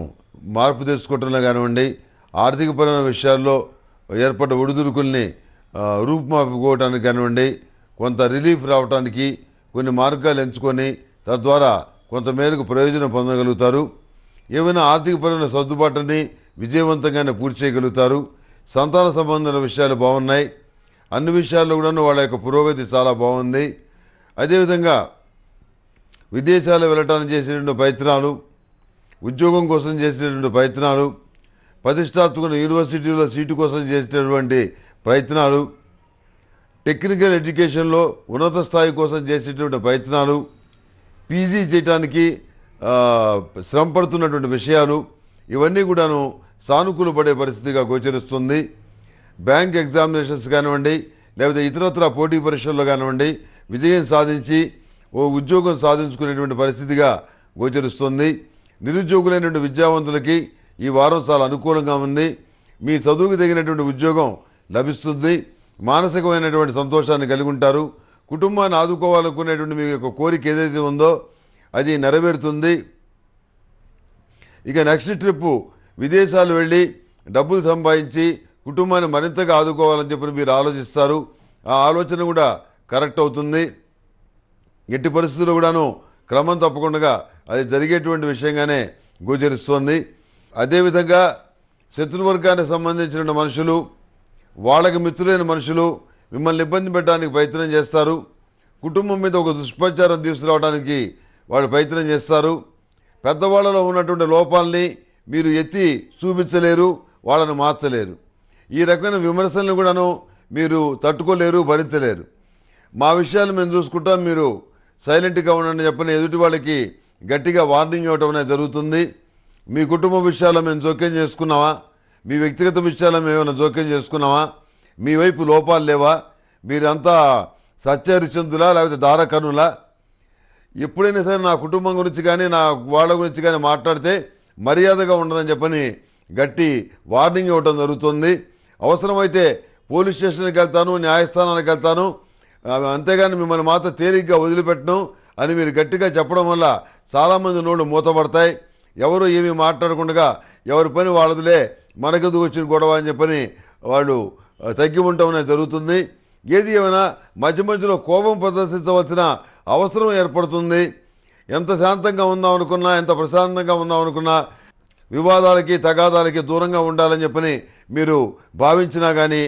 మార్పు తెచ్చుకోవటంలో కానివ్వండి ఆర్థికపరమైన విషయాల్లో ఏర్పడ్డ ఒడిదుడుకుల్ని రూపుమాపుకోవటానికి కానివ్వండి కొంత రిలీఫ్ రావటానికి కొన్ని మార్గాలు ఎంచుకొని తద్వారా కొంతమేరకు ప్రయోజనం పొందగలుగుతారు ఏమైనా ఆర్థికపరమైన సర్దుబాటుని విజయవంతంగానే పూర్తి చేయగలుగుతారు సంతాన సంబంధాల విషయాలు బాగున్నాయి అన్ని విషయాల్లో కూడా వాళ్ళ యొక్క పురోగతి చాలా బాగుంది అదేవిధంగా విదేశాలు వెళ్ళటానికి చేసేటువంటి ప్రయత్నాలు ఉద్యోగం కోసం చేసేటువంటి ప్రయత్నాలు ప్రతిష్టాత్మక యూనివర్సిటీలో సీటు కోసం చేసేటటువంటి ప్రయత్నాలు టెక్నికల్ ఎడ్యుకేషన్లో ఉన్నత స్థాయి కోసం చేసేటువంటి ప్రయత్నాలు పీజీ చేయటానికి శ్రమ పడుతున్నటువంటి విషయాలు ఇవన్నీ కూడాను సానుకూల పడే పరిస్థితిగా గోచరిస్తుంది బ్యాంక్ ఎగ్జామినేషన్స్ కానివ్వండి లేకపోతే ఇతరత్ర పోటీ పరీక్షల్లో కానివ్వండి విజయం సాధించి ఓ ఉద్యోగం సాధించుకునేటువంటి పరిస్థితిగా గోచరిస్తుంది నిరుద్యోగులైనటువంటి విద్యావంతులకి ఈ వారం చాలా అనుకూలంగా ఉంది మీ చదువుకు తగినటువంటి ఉద్యోగం లభిస్తుంది మానసికమైనటువంటి సంతోషాన్ని కలిగి ఉంటారు కుటుంబాన్ని ఆదుకోవాలనుకునేటువంటి మీ యొక్క కోరిక ఏదైతే ఉందో అది నెరవేరుతుంది ఇక నెక్స్ట్ ట్రిప్పు విదేశాలు వెళ్ళి డబ్బులు సంపాదించి కుటుంబాన్ని మరింతగా ఆదుకోవాలని చెప్పి మీరు ఆలోచిస్తారు ఆ ఆలోచన కూడా కరెక్ట్ అవుతుంది ఎట్టి పరిస్థితుల్లో కూడాను క్రమం తప్పకుండా అది జరిగేటువంటి విషయంగానే గోచరిస్తోంది అదేవిధంగా శత్రువర్గానికి సంబంధించిన మనుషులు వాళ్ళకి మిత్రులైన మనుషులు మిమ్మల్ని ఇబ్బంది పెట్టడానికి ప్రయత్నం చేస్తారు కుటుంబం మీద ఒక దుష్ప్రచారం తీసుకురావడానికి వాళ్ళు ప్రయత్నం చేస్తారు పెద్దవాళ్ళలో ఉన్నటువంటి లోపాలని మీరు ఎత్తి చూపించలేరు వాళ్ళను మార్చలేరు ఈ రకమైన విమర్శలను కూడాను మీరు తట్టుకోలేరు భరించలేరు మా విషయాలు మేము చూసుకుంటాం మీరు సైలెంట్గా ఉండండి చెప్పని ఎదుటి వాళ్ళకి గట్టిగా వార్నింగ్ ఇవ్వటం అనేది జరుగుతుంది మీ కుటుంబ విషయాలు మేము జోక్యం చేసుకున్నామా మీ వ్యక్తిగత విషయాల్లో మేమైనా జోక్యం చేసుకున్నామా మీ వైపు లోపాలు లేవా మీరంతా సత్యహరిచందులా లేకపోతే దారకనులా ఎప్పుడైనా సరే నా కుటుంబం గురించి కానీ నా వాళ్ళ గురించి కానీ మాట్లాడితే మర్యాదగా ఉండదని చెప్పని గట్టి వార్నింగ్ ఇవ్వడం జరుగుతుంది అవసరమైతే పోలీస్ స్టేషన్కి వెళ్తాను న్యాయస్థానానికి వెళ్తాను అంతేగాని మిమ్మల్ని మాత్రం తేలిగ్గా వదిలిపెట్టను అని మీరు గట్టిగా చెప్పడం వల్ల చాలామంది నోళ్ళు మూతపడతాయి ఎవరు ఏమీ మాట్లాడకుండా ఎవరి పని వాళ్ళదిలే మనకెందుకు వచ్చిన గొడవ అని చెప్పని వాళ్ళు తగ్గి ఉండటం జరుగుతుంది ఏది ఏమైనా మధ్య మధ్యలో కోపం ప్రదర్శించవలసిన అవసరం ఏర్పడుతుంది ఎంత శాంతంగా ఉందాం అనుకున్నా ఎంత ప్రశాంతంగా ఉందాం అనుకున్నా వివాదాలకి తగాదాలకి దూరంగా ఉండాలని చెప్పని మీరు భావించినా కానీ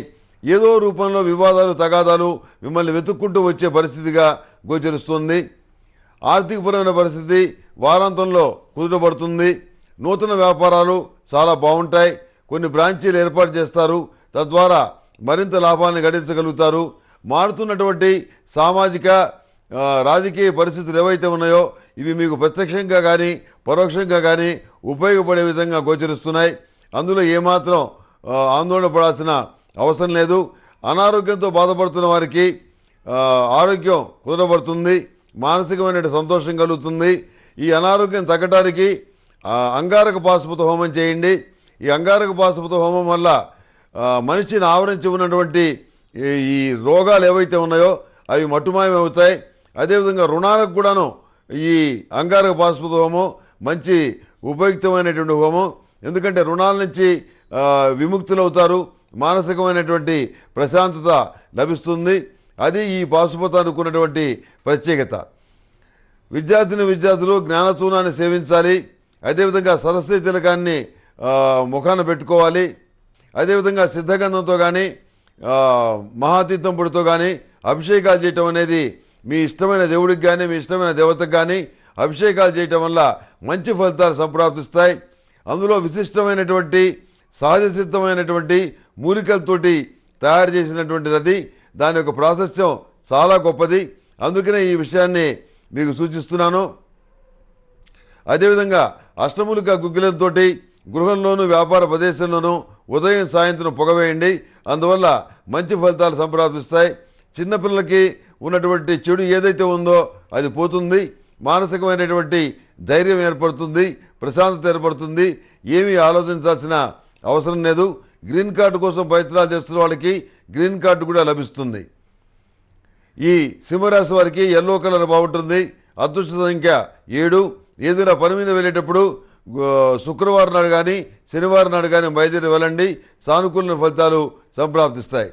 ఏదో రూపంలో వివాదాలు తగాదాలు మిమ్మల్ని వెతుక్కుంటూ వచ్చే పరిస్థితిగా గోచరిస్తుంది ఆర్థికపరమైన పరిస్థితి వారాంతంలో కుదుటపడుతుంది నూతన వ్యాపారాలు చాలా బాగుంటాయి కొన్ని బ్రాంచీలు ఏర్పాటు చేస్తారు తద్వారా మరింత లాభాన్ని గడించగలుగుతారు మారుతున్నటువంటి సామాజిక రాజకీయ పరిస్థితులు ఏవైతే ఉన్నాయో ఇవి మీకు ప్రత్యక్షంగా కానీ పరోక్షంగా కానీ ఉపయోగపడే విధంగా గోచరిస్తున్నాయి అందులో ఏమాత్రం ఆందోళన పడాల్సిన అవసరం లేదు అనారోగ్యంతో బాధపడుతున్న వారికి ఆరోగ్యం కుదరబడుతుంది మానసికమైన సంతోషం కలుగుతుంది ఈ అనారోగ్యం తగ్గడానికి అంగారక పాశుపత హోమం చేయండి ఈ అంగారక పాశుపత హోమం వల్ల మనిషిని ఆవరించి ఉన్నటువంటి ఈ రోగాలు ఏవైతే ఉన్నాయో అవి మట్టుమాయమవుతాయి అదేవిధంగా రుణాలకు కూడాను ఈ అంగారక పాశుపత హోమం మంచి ఉపయుక్తమైనటువంటి హోమం ఎందుకంటే రుణాల నుంచి విముక్తులవుతారు మానసికమైనటువంటి ప్రశాంతత లభిస్తుంది అది ఈ పాశుపత అనుకున్నటువంటి ప్రత్యేకత విద్యార్థిని విద్యార్థులు జ్ఞానచూనాన్ని సేవించాలి అదేవిధంగా సరస్వతి తిలకాన్ని ముఖాన పెట్టుకోవాలి అదేవిధంగా సిద్ధగంధంతో కానీ మహాతీర్థంపుడితో కానీ అభిషేకాలు చేయటం అనేది మీ ఇష్టమైన దేవుడికి కానీ మీ ఇష్టమైన దేవతకు కానీ అభిషేకాలు చేయటం వల్ల మంచి ఫలితాలు సంప్రాప్తిస్తాయి అందులో విశిష్టమైనటువంటి సహజ సిద్ధమైనటువంటి మూలికలతోటి తయారు చేసినటువంటిది అది దాని యొక్క ప్రాశస్యం చాలా గొప్పది అందుకనే ఈ విషయాన్ని మీకు సూచిస్తున్నాను అదేవిధంగా అష్టములుగా గుగ్గిలంతో గృహంలోనూ వ్యాపార ప్రదేశంలోనూ ఉదయం సాయంత్రం పొగవేయండి అందువల్ల మంచి ఫలితాలు సంప్రాప్తిస్తాయి చిన్నపిల్లలకి ఉన్నటువంటి చెడు ఏదైతే ఉందో అది పోతుంది మానసికమైనటువంటి ధైర్యం ఏర్పడుతుంది ప్రశాంతత ఏర్పడుతుంది ఏమీ ఆలోచించాల్సిన అవసరం లేదు గ్రీన్ కార్డు కోసం ప్రయత్నాలు చేస్తున్న వాళ్ళకి గ్రీన్ కార్డు కూడా లభిస్తుంది ఈ సింహరాశి వారికి ఎల్లో కలర్ బాగుంటుంది అదృష్ట సంఖ్య ఏడు ఏదైనా పని మీద వెళ్ళేటప్పుడు శుక్రవారం నాడు కానీ శనివారం నాడు కానీ బయలుదేరి వెళ్ళండి సానుకూల ఫలితాలు సంప్రాప్తిస్తాయి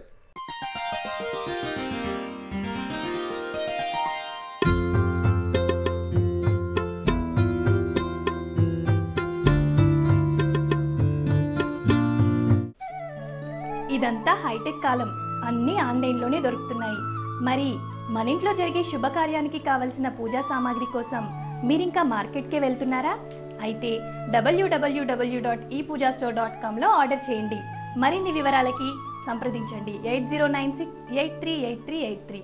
ఇదంతా హైటెక్ కాలం అన్నీ ఆన్లైన్లోనే దొరుకుతున్నాయి మరి మన ఇంట్లో జరిగే శుభకార్యానికి కావలసిన పూజా సామాగ్రి కోసం మీరింకా మార్కెట్కే వెళ్తున్నారా అయితే W W W dot e Pooja store dot కామ్లో ఆర్డర్ చేయండి మరిన్ని వివరాలకి సంప్రదించండి eight zero nine six eight three eight three eight three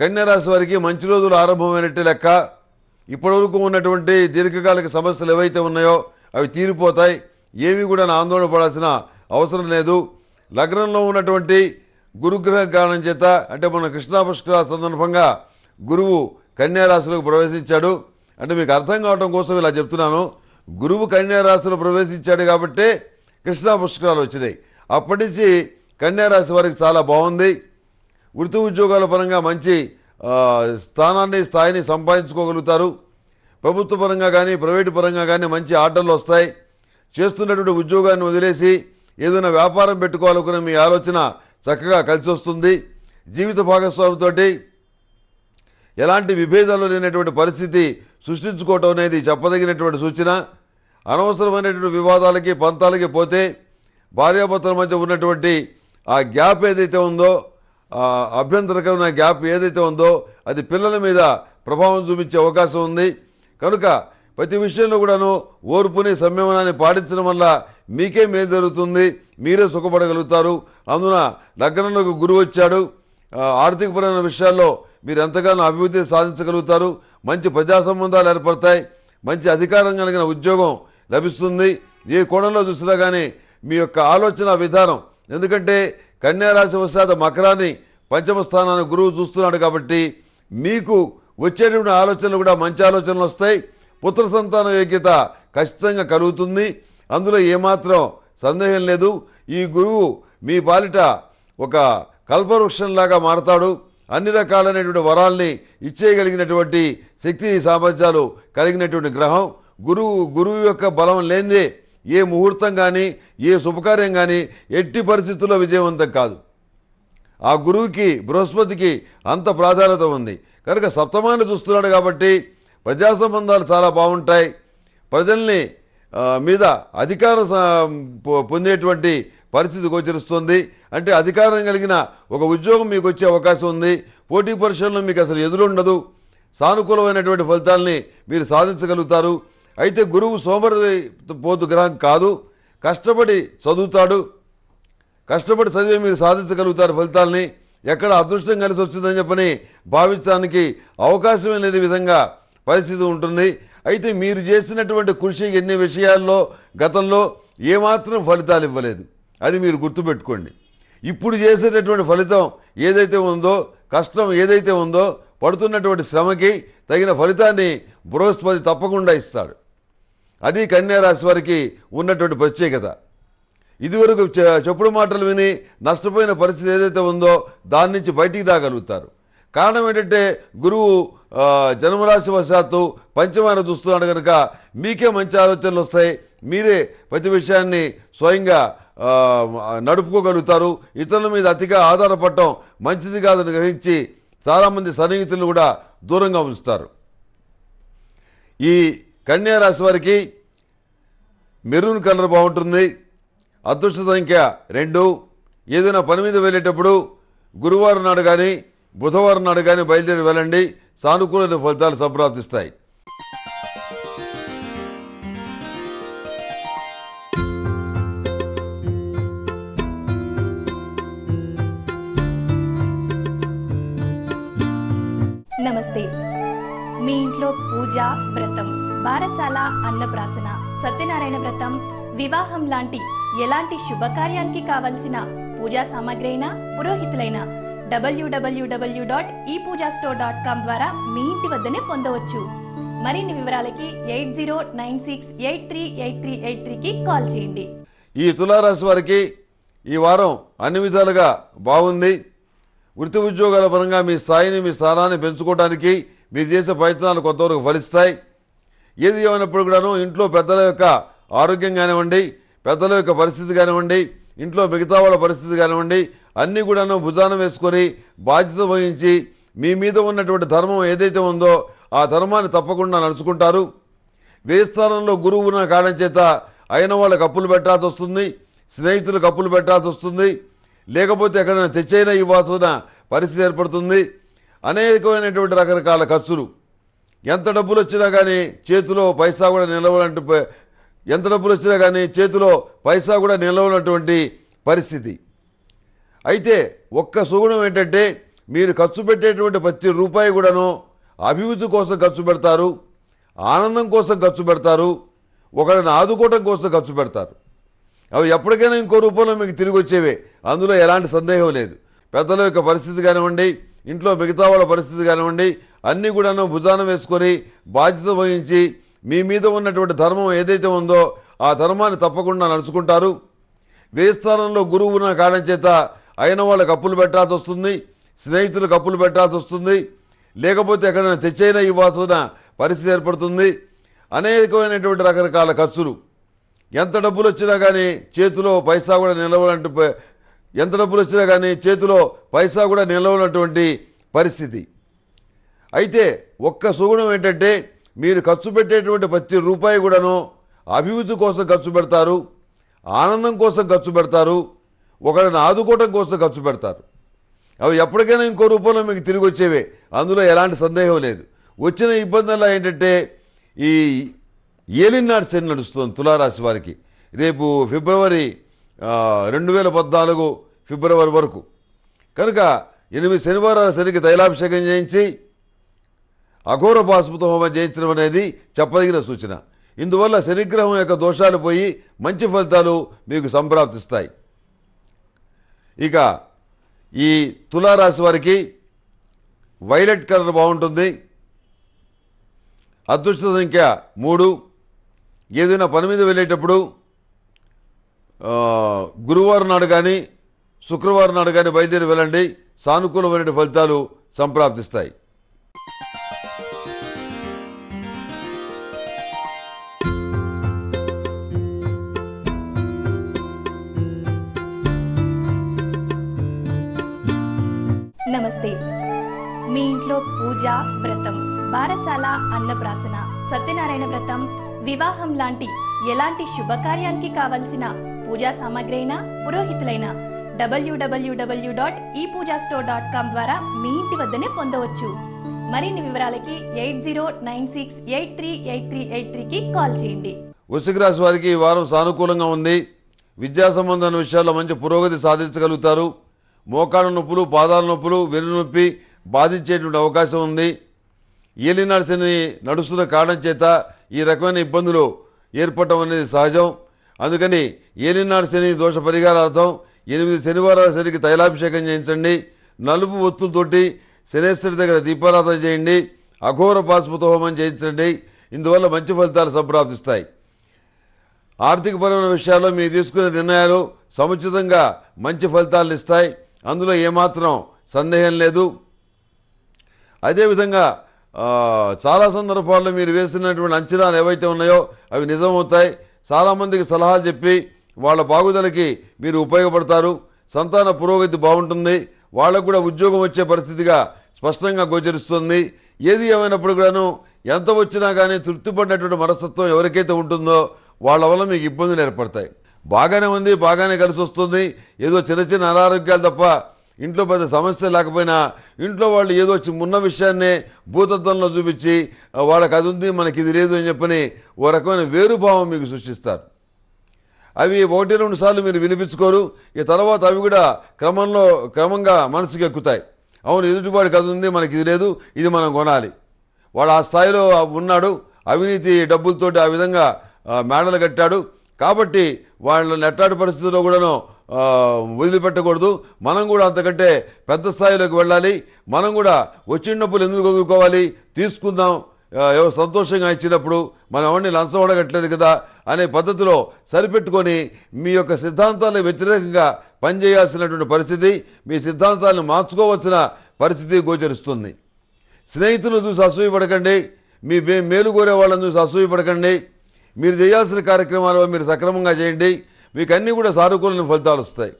కన్యారాశి వారికి మంచి రోజులు ఆరంభమైనట్టు లెక్క ఇప్పటివరకు ఉన్నటువంటి దీర్ఘకాలిక సమస్యలు ఏవైతే ఉన్నాయో అవి తీరిపోతాయి ఏమీ కూడా ఆందోళన పడాల్సిన అవసరం లేదు లగ్నంలో ఉన్నటువంటి గురుగ్రహం కారణం చేత అంటే మన కృష్ణాపుష్కర సందర్భంగా గురువు రాశిలోకి ప్రవేశించాడు అంటే మీకు అర్థం కావటం కోసం ఇలా చెప్తున్నాను గురువు కన్యారాశిలో ప్రవేశించాడు కాబట్టే కృష్ణా పుష్కరాలు వచ్చినాయి అప్పటి నుంచి కన్యారాశి వారికి చాలా బాగుంది వృత్తి ఉద్యోగాల పరంగా మంచి స్థానాన్ని స్థాయిని సంపాదించుకోగలుగుతారు ప్రభుత్వ పరంగా కానీ ప్రైవేటు పరంగా కానీ మంచి ఆర్డర్లు వస్తాయి చేస్తున్నటువంటి ఉద్యోగాన్ని వదిలేసి ఏదైనా వ్యాపారం పెట్టుకోవాలనుకున్న మీ ఆలోచన చక్కగా కలిసి వస్తుంది జీవిత భాగస్వామితోటి ఎలాంటి విభేదాలు లేనటువంటి పరిస్థితి సృష్టించుకోవటం అనేది చెప్పదగినటువంటి సూచన అనవసరమైనటువంటి వివాదాలకి పంతాలకి పోతే భార్యాభర్తల మధ్య ఉన్నటువంటి ఆ గ్యాప్ ఏదైతే ఉందో అభ్యంతరకరమైన గ్యాప్ ఏదైతే ఉందో అది పిల్లల మీద ప్రభావం చూపించే అవకాశం ఉంది కనుక ప్రతి విషయంలో కూడాను ఓర్పుని సంయమనాన్ని పాటించడం వల్ల మీకే మేలు జరుగుతుంది మీరే సుఖపడగలుగుతారు అందున లగ్నంలోకి గురువు వచ్చాడు ఆర్థికపరమైన విషయాల్లో మీరు ఎంతగానో అభివృద్ధి సాధించగలుగుతారు మంచి ప్రజా సంబంధాలు ఏర్పడతాయి మంచి అధికారం కలిగిన ఉద్యోగం లభిస్తుంది ఏ కోణంలో చూసినా కానీ మీ యొక్క ఆలోచన విధానం ఎందుకంటే కన్యారాశి వసాద మకరాన్ని పంచమ స్థానాన్ని గురువు చూస్తున్నాడు కాబట్టి మీకు వచ్చేటువంటి ఆలోచనలు కూడా మంచి ఆలోచనలు వస్తాయి పుత్ర సంతాన యోగ్యత ఖచ్చితంగా కలుగుతుంది అందులో ఏమాత్రం సందేహం లేదు ఈ గురువు మీ పాలిట ఒక కల్పవృక్షంలాగా మారతాడు అన్ని రకాలైనటువంటి వరాల్ని ఇచ్చేయగలిగినటువంటి శక్తి సామర్థ్యాలు కలిగినటువంటి గ్రహం గురువు గురువు యొక్క బలం లేనిదే ఏ ముహూర్తం కానీ ఏ శుభకార్యం కానీ ఎట్టి పరిస్థితుల్లో విజయవంతం కాదు ఆ గురువుకి బృహస్పతికి అంత ప్రాధాన్యత ఉంది కనుక సప్తమాన్ని చూస్తున్నాడు కాబట్టి ప్రజా సంబంధాలు చాలా బాగుంటాయి ప్రజల్ని మీద అధికారం పొందేటువంటి పరిస్థితి గోచరిస్తుంది అంటే అధికారం కలిగిన ఒక ఉద్యోగం మీకు వచ్చే అవకాశం ఉంది పోటీ పరీక్షలను మీకు అసలు ఎదురుండదు సానుకూలమైనటువంటి ఫలితాలని మీరు సాధించగలుగుతారు అయితే గురువు సోమరి పోతు గ్రహం కాదు కష్టపడి చదువుతాడు కష్టపడి చదివే మీరు సాధించగలుగుతారు ఫలితాలని ఎక్కడ అదృష్టం కలిసి వచ్చిందని చెప్పని భావించడానికి అవకాశమే లేని విధంగా పరిస్థితి ఉంటుంది అయితే మీరు చేసినటువంటి కృషి ఎన్ని విషయాల్లో గతంలో ఏమాత్రం ఫలితాలు ఇవ్వలేదు అది మీరు గుర్తుపెట్టుకోండి ఇప్పుడు చేసేటటువంటి ఫలితం ఏదైతే ఉందో కష్టం ఏదైతే ఉందో పడుతున్నటువంటి శ్రమకి తగిన ఫలితాన్ని బృహస్పతి తప్పకుండా ఇస్తాడు అది కన్యారాశి వారికి ఉన్నటువంటి ప్రత్యేకత ఇదివరకు చెప్పుడు మాటలు విని నష్టపోయిన పరిస్థితి ఏదైతే ఉందో దాని నుంచి బయటికి రాగలుగుతారు కారణం ఏంటంటే గురువు జన్మరాశి వశాత్తు పంచమైన దుస్తున్నాడు కనుక మీకే మంచి ఆలోచనలు వస్తాయి మీరే ప్రతి విషయాన్ని స్వయంగా నడుపుకోగలుగుతారు ఇతరుల మీద అతిగా ఆధారపడటం మంచిది కాదని గ్రహించి చాలామంది సన్నిహితులను కూడా దూరంగా ఉంచుతారు ఈ కన్యా రాశి వారికి మెరూన్ కలర్ బాగుంటుంది అదృష్ట సంఖ్య రెండు ఏదైనా పని మీద వెళ్ళేటప్పుడు గురువారం నాడు కానీ బుధవారం నాడు కానీ బయలుదేరి వెళ్ళండి సానుకూలమైన ఫలితాలు సంప్రాప్తిస్తాయి బారసాల అన్నప్రాసన సత్యనారాయణ వ్రతం వివాహం లాంటి ఎలాంటి శుభకార్యానికి కావలసిన పూజా సామాగ్రి అయినా పురోహితులైన W W W dot e Pooja store dot com ద్వారా మీ ఇంటి వద్దనే పొందవచ్చు మరిన్ని వివరాలకి eight zero nine six eight three eight three eight త్రీకి కాల్ చేయండి ఈ తులారాశి వారికి ఈ వారం అన్ని విధాలుగా బాగుంది వృత్తి ఉద్యోగాల పరంగా మీ స్థాయిని మీ స్థానాన్ని పెంచుకోవడానికి మీరు చేసే ప్రయత్నాలు కొంతవరకు ఫలిస్తాయి ఏది ఏమైనప్పుడు కూడాను ఇంట్లో పెద్దల యొక్క ఆరోగ్యం కానివ్వండి పెద్దల యొక్క పరిస్థితి కానివ్వండి ఇంట్లో మిగతా వాళ్ళ పరిస్థితి కానివ్వండి అన్నీ కూడాను భుజానం వేసుకొని బాధ్యత వహించి మీ మీద ఉన్నటువంటి ధర్మం ఏదైతే ఉందో ఆ ధర్మాన్ని తప్పకుండా నడుచుకుంటారు వేస్థానంలో గురువు ఉన్న కారణం చేత అయిన వాళ్ళకి అప్పులు పెట్టాల్సి వస్తుంది స్నేహితులకు అప్పులు పెట్టాల్సి వస్తుంది లేకపోతే ఎక్కడైనా తెచ్చైనా ఇవ్వాల్సిన పరిస్థితి ఏర్పడుతుంది అనేకమైనటువంటి రకరకాల ఖర్చులు ఎంత డబ్బులు వచ్చినా కానీ చేతిలో పైసా కూడా నిలవనట్టు ఎంత డబ్బులు వచ్చినా కానీ చేతిలో పైసా కూడా నిలవనటువంటి పరిస్థితి అయితే ఒక్క సుగుణం ఏంటంటే మీరు ఖర్చు పెట్టేటువంటి ప్రతి రూపాయి కూడాను అభివృద్ధి కోసం ఖర్చు పెడతారు ఆనందం కోసం ఖర్చు పెడతారు ఒకరిని ఆదుకోవటం కోసం ఖర్చు పెడతారు అవి ఎప్పటికైనా ఇంకో రూపంలో మీకు తిరిగి వచ్చేవే అందులో ఎలాంటి సందేహం లేదు పెద్దల యొక్క పరిస్థితి కానివ్వండి ఇంట్లో మిగతా వాళ్ళ పరిస్థితి కానివ్వండి అన్నీ కూడాను భుజాన వేసుకొని బాధ్యత వహించి మీ మీద ఉన్నటువంటి ధర్మం ఏదైతే ఉందో ఆ ధర్మాన్ని తప్పకుండా నడుచుకుంటారు వేస్థానంలో గురువు ఉన్న కారణం చేత అయిన వాళ్ళకి అప్పులు పెట్టాల్సి వస్తుంది స్నేహితులకు అప్పులు పెట్టాల్సి వస్తుంది లేకపోతే ఎక్కడైనా తెచ్చైనా ఇవ్వాల్సిన పరిస్థితి ఏర్పడుతుంది అనేకమైనటువంటి రకరకాల ఖర్చులు ఎంత డబ్బులు వచ్చినా కానీ చేతిలో పైసా కూడా నిలవనట్టు ఎంత డబ్బులు వచ్చినా కానీ చేతిలో పైసా కూడా నిలవనటువంటి పరిస్థితి అయితే ఒక్క సుగుణం ఏంటంటే మీరు ఖర్చు పెట్టేటువంటి ప్రతి రూపాయి కూడాను అభివృద్ధి కోసం ఖర్చు పెడతారు ఆనందం కోసం ఖర్చు పెడతారు ఒకరిని ఆదుకోవటం కోసం ఖర్చు పెడతారు అవి ఎప్పటికైనా ఇంకో రూపంలో మీకు తిరిగి వచ్చేవే అందులో ఎలాంటి సందేహం లేదు వచ్చిన ఇబ్బందుల్లో ఏంటంటే ఈ ఏలినాడు శని నడుస్తుంది తులారాశి వారికి రేపు ఫిబ్రవరి రెండు వేల పద్నాలుగు ఫిబ్రవరి వరకు కనుక ఎనిమిది శనివారాల శనికి తైలాభిషేకం చేయించి అఘోర భాస్మతో హోమం చేయించడం అనేది చెప్పదగిన సూచన ఇందువల్ల శనిగ్రహం యొక్క దోషాలు పోయి మంచి ఫలితాలు మీకు సంప్రాప్తిస్తాయి ఇక ఈ తులారాశి వారికి వైలెట్ కలర్ బాగుంటుంది అదృష్ట సంఖ్య మూడు ఏదైనా పని మీద వెళ్ళేటప్పుడు గురువారం నాడు కానీ శుక్రవారం నాడు కానీ బయలుదేరి వెళ్ళండి సానుకూలమైన ఫలితాలు సంప్రాప్తిస్తాయి పూజ వ్రతం బారసాల అన్నప్రాసన సత్యనారాయణ వ్రతం వివాహం లాంటి ఎలాంటి శుభకార్యానికి కావలసిన పూజా సామాగ్రి అయినా పురోహితులైన W W W dot e store dot com ద్వారా మీ ఇంటి వద్దనే పొందవచ్చు మరిన్ని వివరాలకి eight zero nine six eight three eight three eight త్రీకి కాల్ చేయండి వృషిక రాశి వారికి ఈ వారం సానుకూలంగా ఉంది విద్యా సంబంధమైన విషయాల్లో మంచి పురోగతి సాధించగలుగుతారు మోకాళ్ళ నొప్పులు పాదాల నొప్పులు వెన్ను నొప్పి బాధించేటువంటి అవకాశం ఉంది ఏలి నడుస్తున్న కారణం చేత ఈ రకమైన ఇబ్బందులు ఏర్పడటం అనేది సహజం అందుకని ఏలినాడు శని దోష పరిహారార్థం ఎనిమిది శనివారాల శనికి తైలాభిషేకం చేయించండి నలుపు ఒత్తులతోటి శనేశ్వరి దగ్గర దీపారాధన చేయండి అఘోర పాశుపత హోమం చేయించండి ఇందువల్ల మంచి ఫలితాలు సంప్రాప్తిస్తాయి ఆర్థికపరమైన విషయాల్లో మీరు తీసుకునే నిర్ణయాలు సముచితంగా మంచి ఫలితాలను ఇస్తాయి అందులో ఏమాత్రం సందేహం లేదు అదేవిధంగా చాలా సందర్భాల్లో మీరు వేస్తున్నటువంటి అంచనాలు ఏవైతే ఉన్నాయో అవి నిజమవుతాయి చాలామందికి సలహాలు చెప్పి వాళ్ళ బాగుదలకి మీరు ఉపయోగపడతారు సంతాన పురోగతి బాగుంటుంది వాళ్ళకు కూడా ఉద్యోగం వచ్చే పరిస్థితిగా స్పష్టంగా గోచరిస్తుంది ఏది ఏమైనప్పుడు కూడాను ఎంత వచ్చినా కానీ తృప్తిపడినటువంటి మనస్తత్వం ఎవరికైతే ఉంటుందో వాళ్ళ వల్ల మీకు ఇబ్బందులు ఏర్పడతాయి బాగానే ఉంది బాగానే కలిసి వస్తుంది ఏదో చిన్న చిన్న అనారోగ్యాలు తప్ప ఇంట్లో పెద్ద సమస్య లేకపోయినా ఇంట్లో వాళ్ళు ఏదో వచ్చి ఉన్న విషయాన్నే భూతత్వంలో చూపించి వాళ్ళకి అది ఉంది మనకి ఇది లేదు అని చెప్పని ఓ రకమైన వేరుభావం మీకు సృష్టిస్తారు అవి ఒకటి రెండు సార్లు మీరు వినిపించుకోరు ఈ తర్వాత అవి కూడా క్రమంలో క్రమంగా మనసుకి ఎక్కుతాయి అవును ఎదుటివాడు కథ ఉంది మనకి ఇది లేదు ఇది మనం కొనాలి వాడు ఆ స్థాయిలో ఉన్నాడు అవినీతి డబ్బులతోటి ఆ విధంగా మేడలు కట్టాడు కాబట్టి వాళ్ళ నెట్టాడు పరిస్థితుల్లో కూడాను వదిలిపెట్టకూడదు మనం కూడా అంతకంటే పెద్ద స్థాయిలోకి వెళ్ళాలి మనం కూడా వచ్చిన డబ్బులు ఎందుకు వదులుకోవాలి తీసుకుందాం ఎవరు సంతోషంగా ఇచ్చినప్పుడు మనం ఎవరిని లంచం అడగట్లేదు కదా అనే పద్ధతిలో సరిపెట్టుకొని మీ యొక్క సిద్ధాంతాలకు వ్యతిరేకంగా పనిచేయాల్సినటువంటి పరిస్థితి మీ సిద్ధాంతాలను మార్చుకోవాల్సిన పరిస్థితి గోచరిస్తుంది స్నేహితులను చూసి పడకండి మీ మేలు కోరే వాళ్ళని చూసి పడకండి మీరు చేయాల్సిన కార్యక్రమాలు మీరు సక్రమంగా చేయండి మీకు అన్నీ కూడా సానుకూలమైన ఫలితాలు వస్తాయి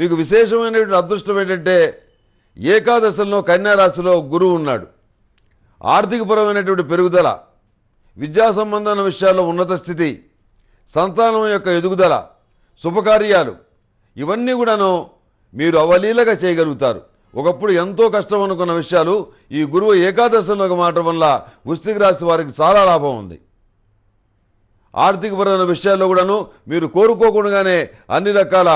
మీకు విశేషమైనటువంటి అదృష్టం ఏంటంటే ఏకాదశంలో కన్యారాశిలో గురువు ఉన్నాడు ఆర్థికపరమైనటువంటి పెరుగుదల విద్యా సంబంధమైన విషయాల్లో ఉన్నత స్థితి సంతానం యొక్క ఎదుగుదల శుభకార్యాలు ఇవన్నీ కూడాను మీరు అవలీలగా చేయగలుగుతారు ఒకప్పుడు ఎంతో కష్టం అనుకున్న విషయాలు ఈ గురువు ఏకాదశంలోకి మారటం వల్ల వృష్టికి రాశి వారికి చాలా లాభం ఉంది ఆర్థికపరమైన విషయాల్లో కూడాను మీరు కోరుకోకుండానే అన్ని రకాల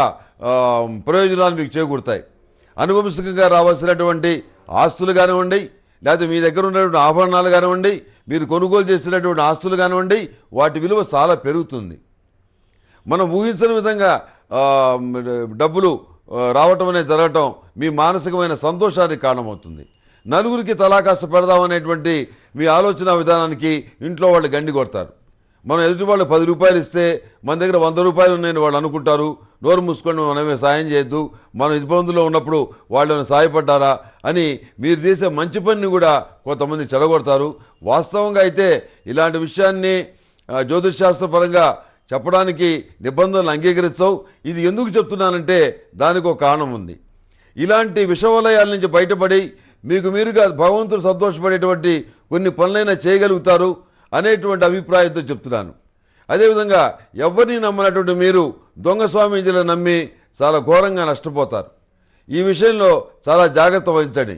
ప్రయోజనాలు మీకు చేకూరుతాయి అనుభవసికంగా రావాల్సినటువంటి ఆస్తులు కానివ్వండి లేకపోతే మీ దగ్గర ఉన్నటువంటి ఆభరణాలు కానివ్వండి మీరు కొనుగోలు చేసినటువంటి ఆస్తులు కానివ్వండి వాటి విలువ చాలా పెరుగుతుంది మనం ఊహించిన విధంగా డబ్బులు రావటం అనేది జరగటం మీ మానసికమైన సంతోషానికి కారణమవుతుంది నలుగురికి తలాకాస్త పెడదామనేటువంటి మీ ఆలోచన విధానానికి ఇంట్లో వాళ్ళు గండి కొడతారు మనం ఎదుటి వాళ్ళు పది రూపాయలు ఇస్తే మన దగ్గర వంద రూపాయలు ఉన్నాయని వాళ్ళు అనుకుంటారు నోరు మూసుకొని మనమే సాయం చేయొద్దు మనం ఇబ్బందుల్లో ఉన్నప్పుడు వాళ్ళని సహాయపడ్డారా అని మీరు తీసే మంచి పనిని కూడా కొంతమంది చెడగొడతారు వాస్తవంగా అయితే ఇలాంటి విషయాన్ని జ్యోతిషాస్త్రపరంగా చెప్పడానికి నిబంధనలు అంగీకరిస్తావు ఇది ఎందుకు చెప్తున్నానంటే దానికి ఒక కారణం ఉంది ఇలాంటి విషవలయాల నుంచి బయటపడి మీకు మీరుగా భగవంతుడు సంతోషపడేటువంటి కొన్ని పనులైనా చేయగలుగుతారు అనేటువంటి అభిప్రాయంతో చెప్తున్నాను అదేవిధంగా ఎవరిని నమ్మినటువంటి మీరు దొంగ స్వామీజీలను నమ్మి చాలా ఘోరంగా నష్టపోతారు ఈ విషయంలో చాలా జాగ్రత్త వహించండి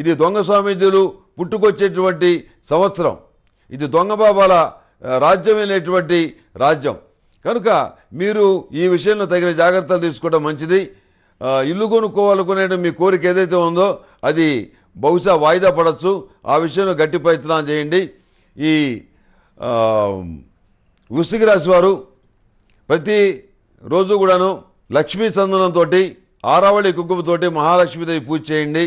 ఇది దొంగ స్వామీజీలు పుట్టుకొచ్చేటువంటి సంవత్సరం ఇది దొంగ బాబాల రాజ్యమైనటువంటి రాజ్యం కనుక మీరు ఈ విషయంలో తగిన జాగ్రత్తలు తీసుకోవడం మంచిది ఇల్లు కొనుక్కోవాలనుకునే మీ కోరిక ఏదైతే ఉందో అది బహుశా వాయిదా పడవచ్చు ఆ విషయంలో గట్టి ప్రయత్నం చేయండి ఈ వృష్టికి రాశి వారు ప్రతి రోజు కూడాను లక్ష్మీ చందనంతో ఆరావళి కుంకుమతోటి మహాలక్ష్మీదేవి పూజ చేయండి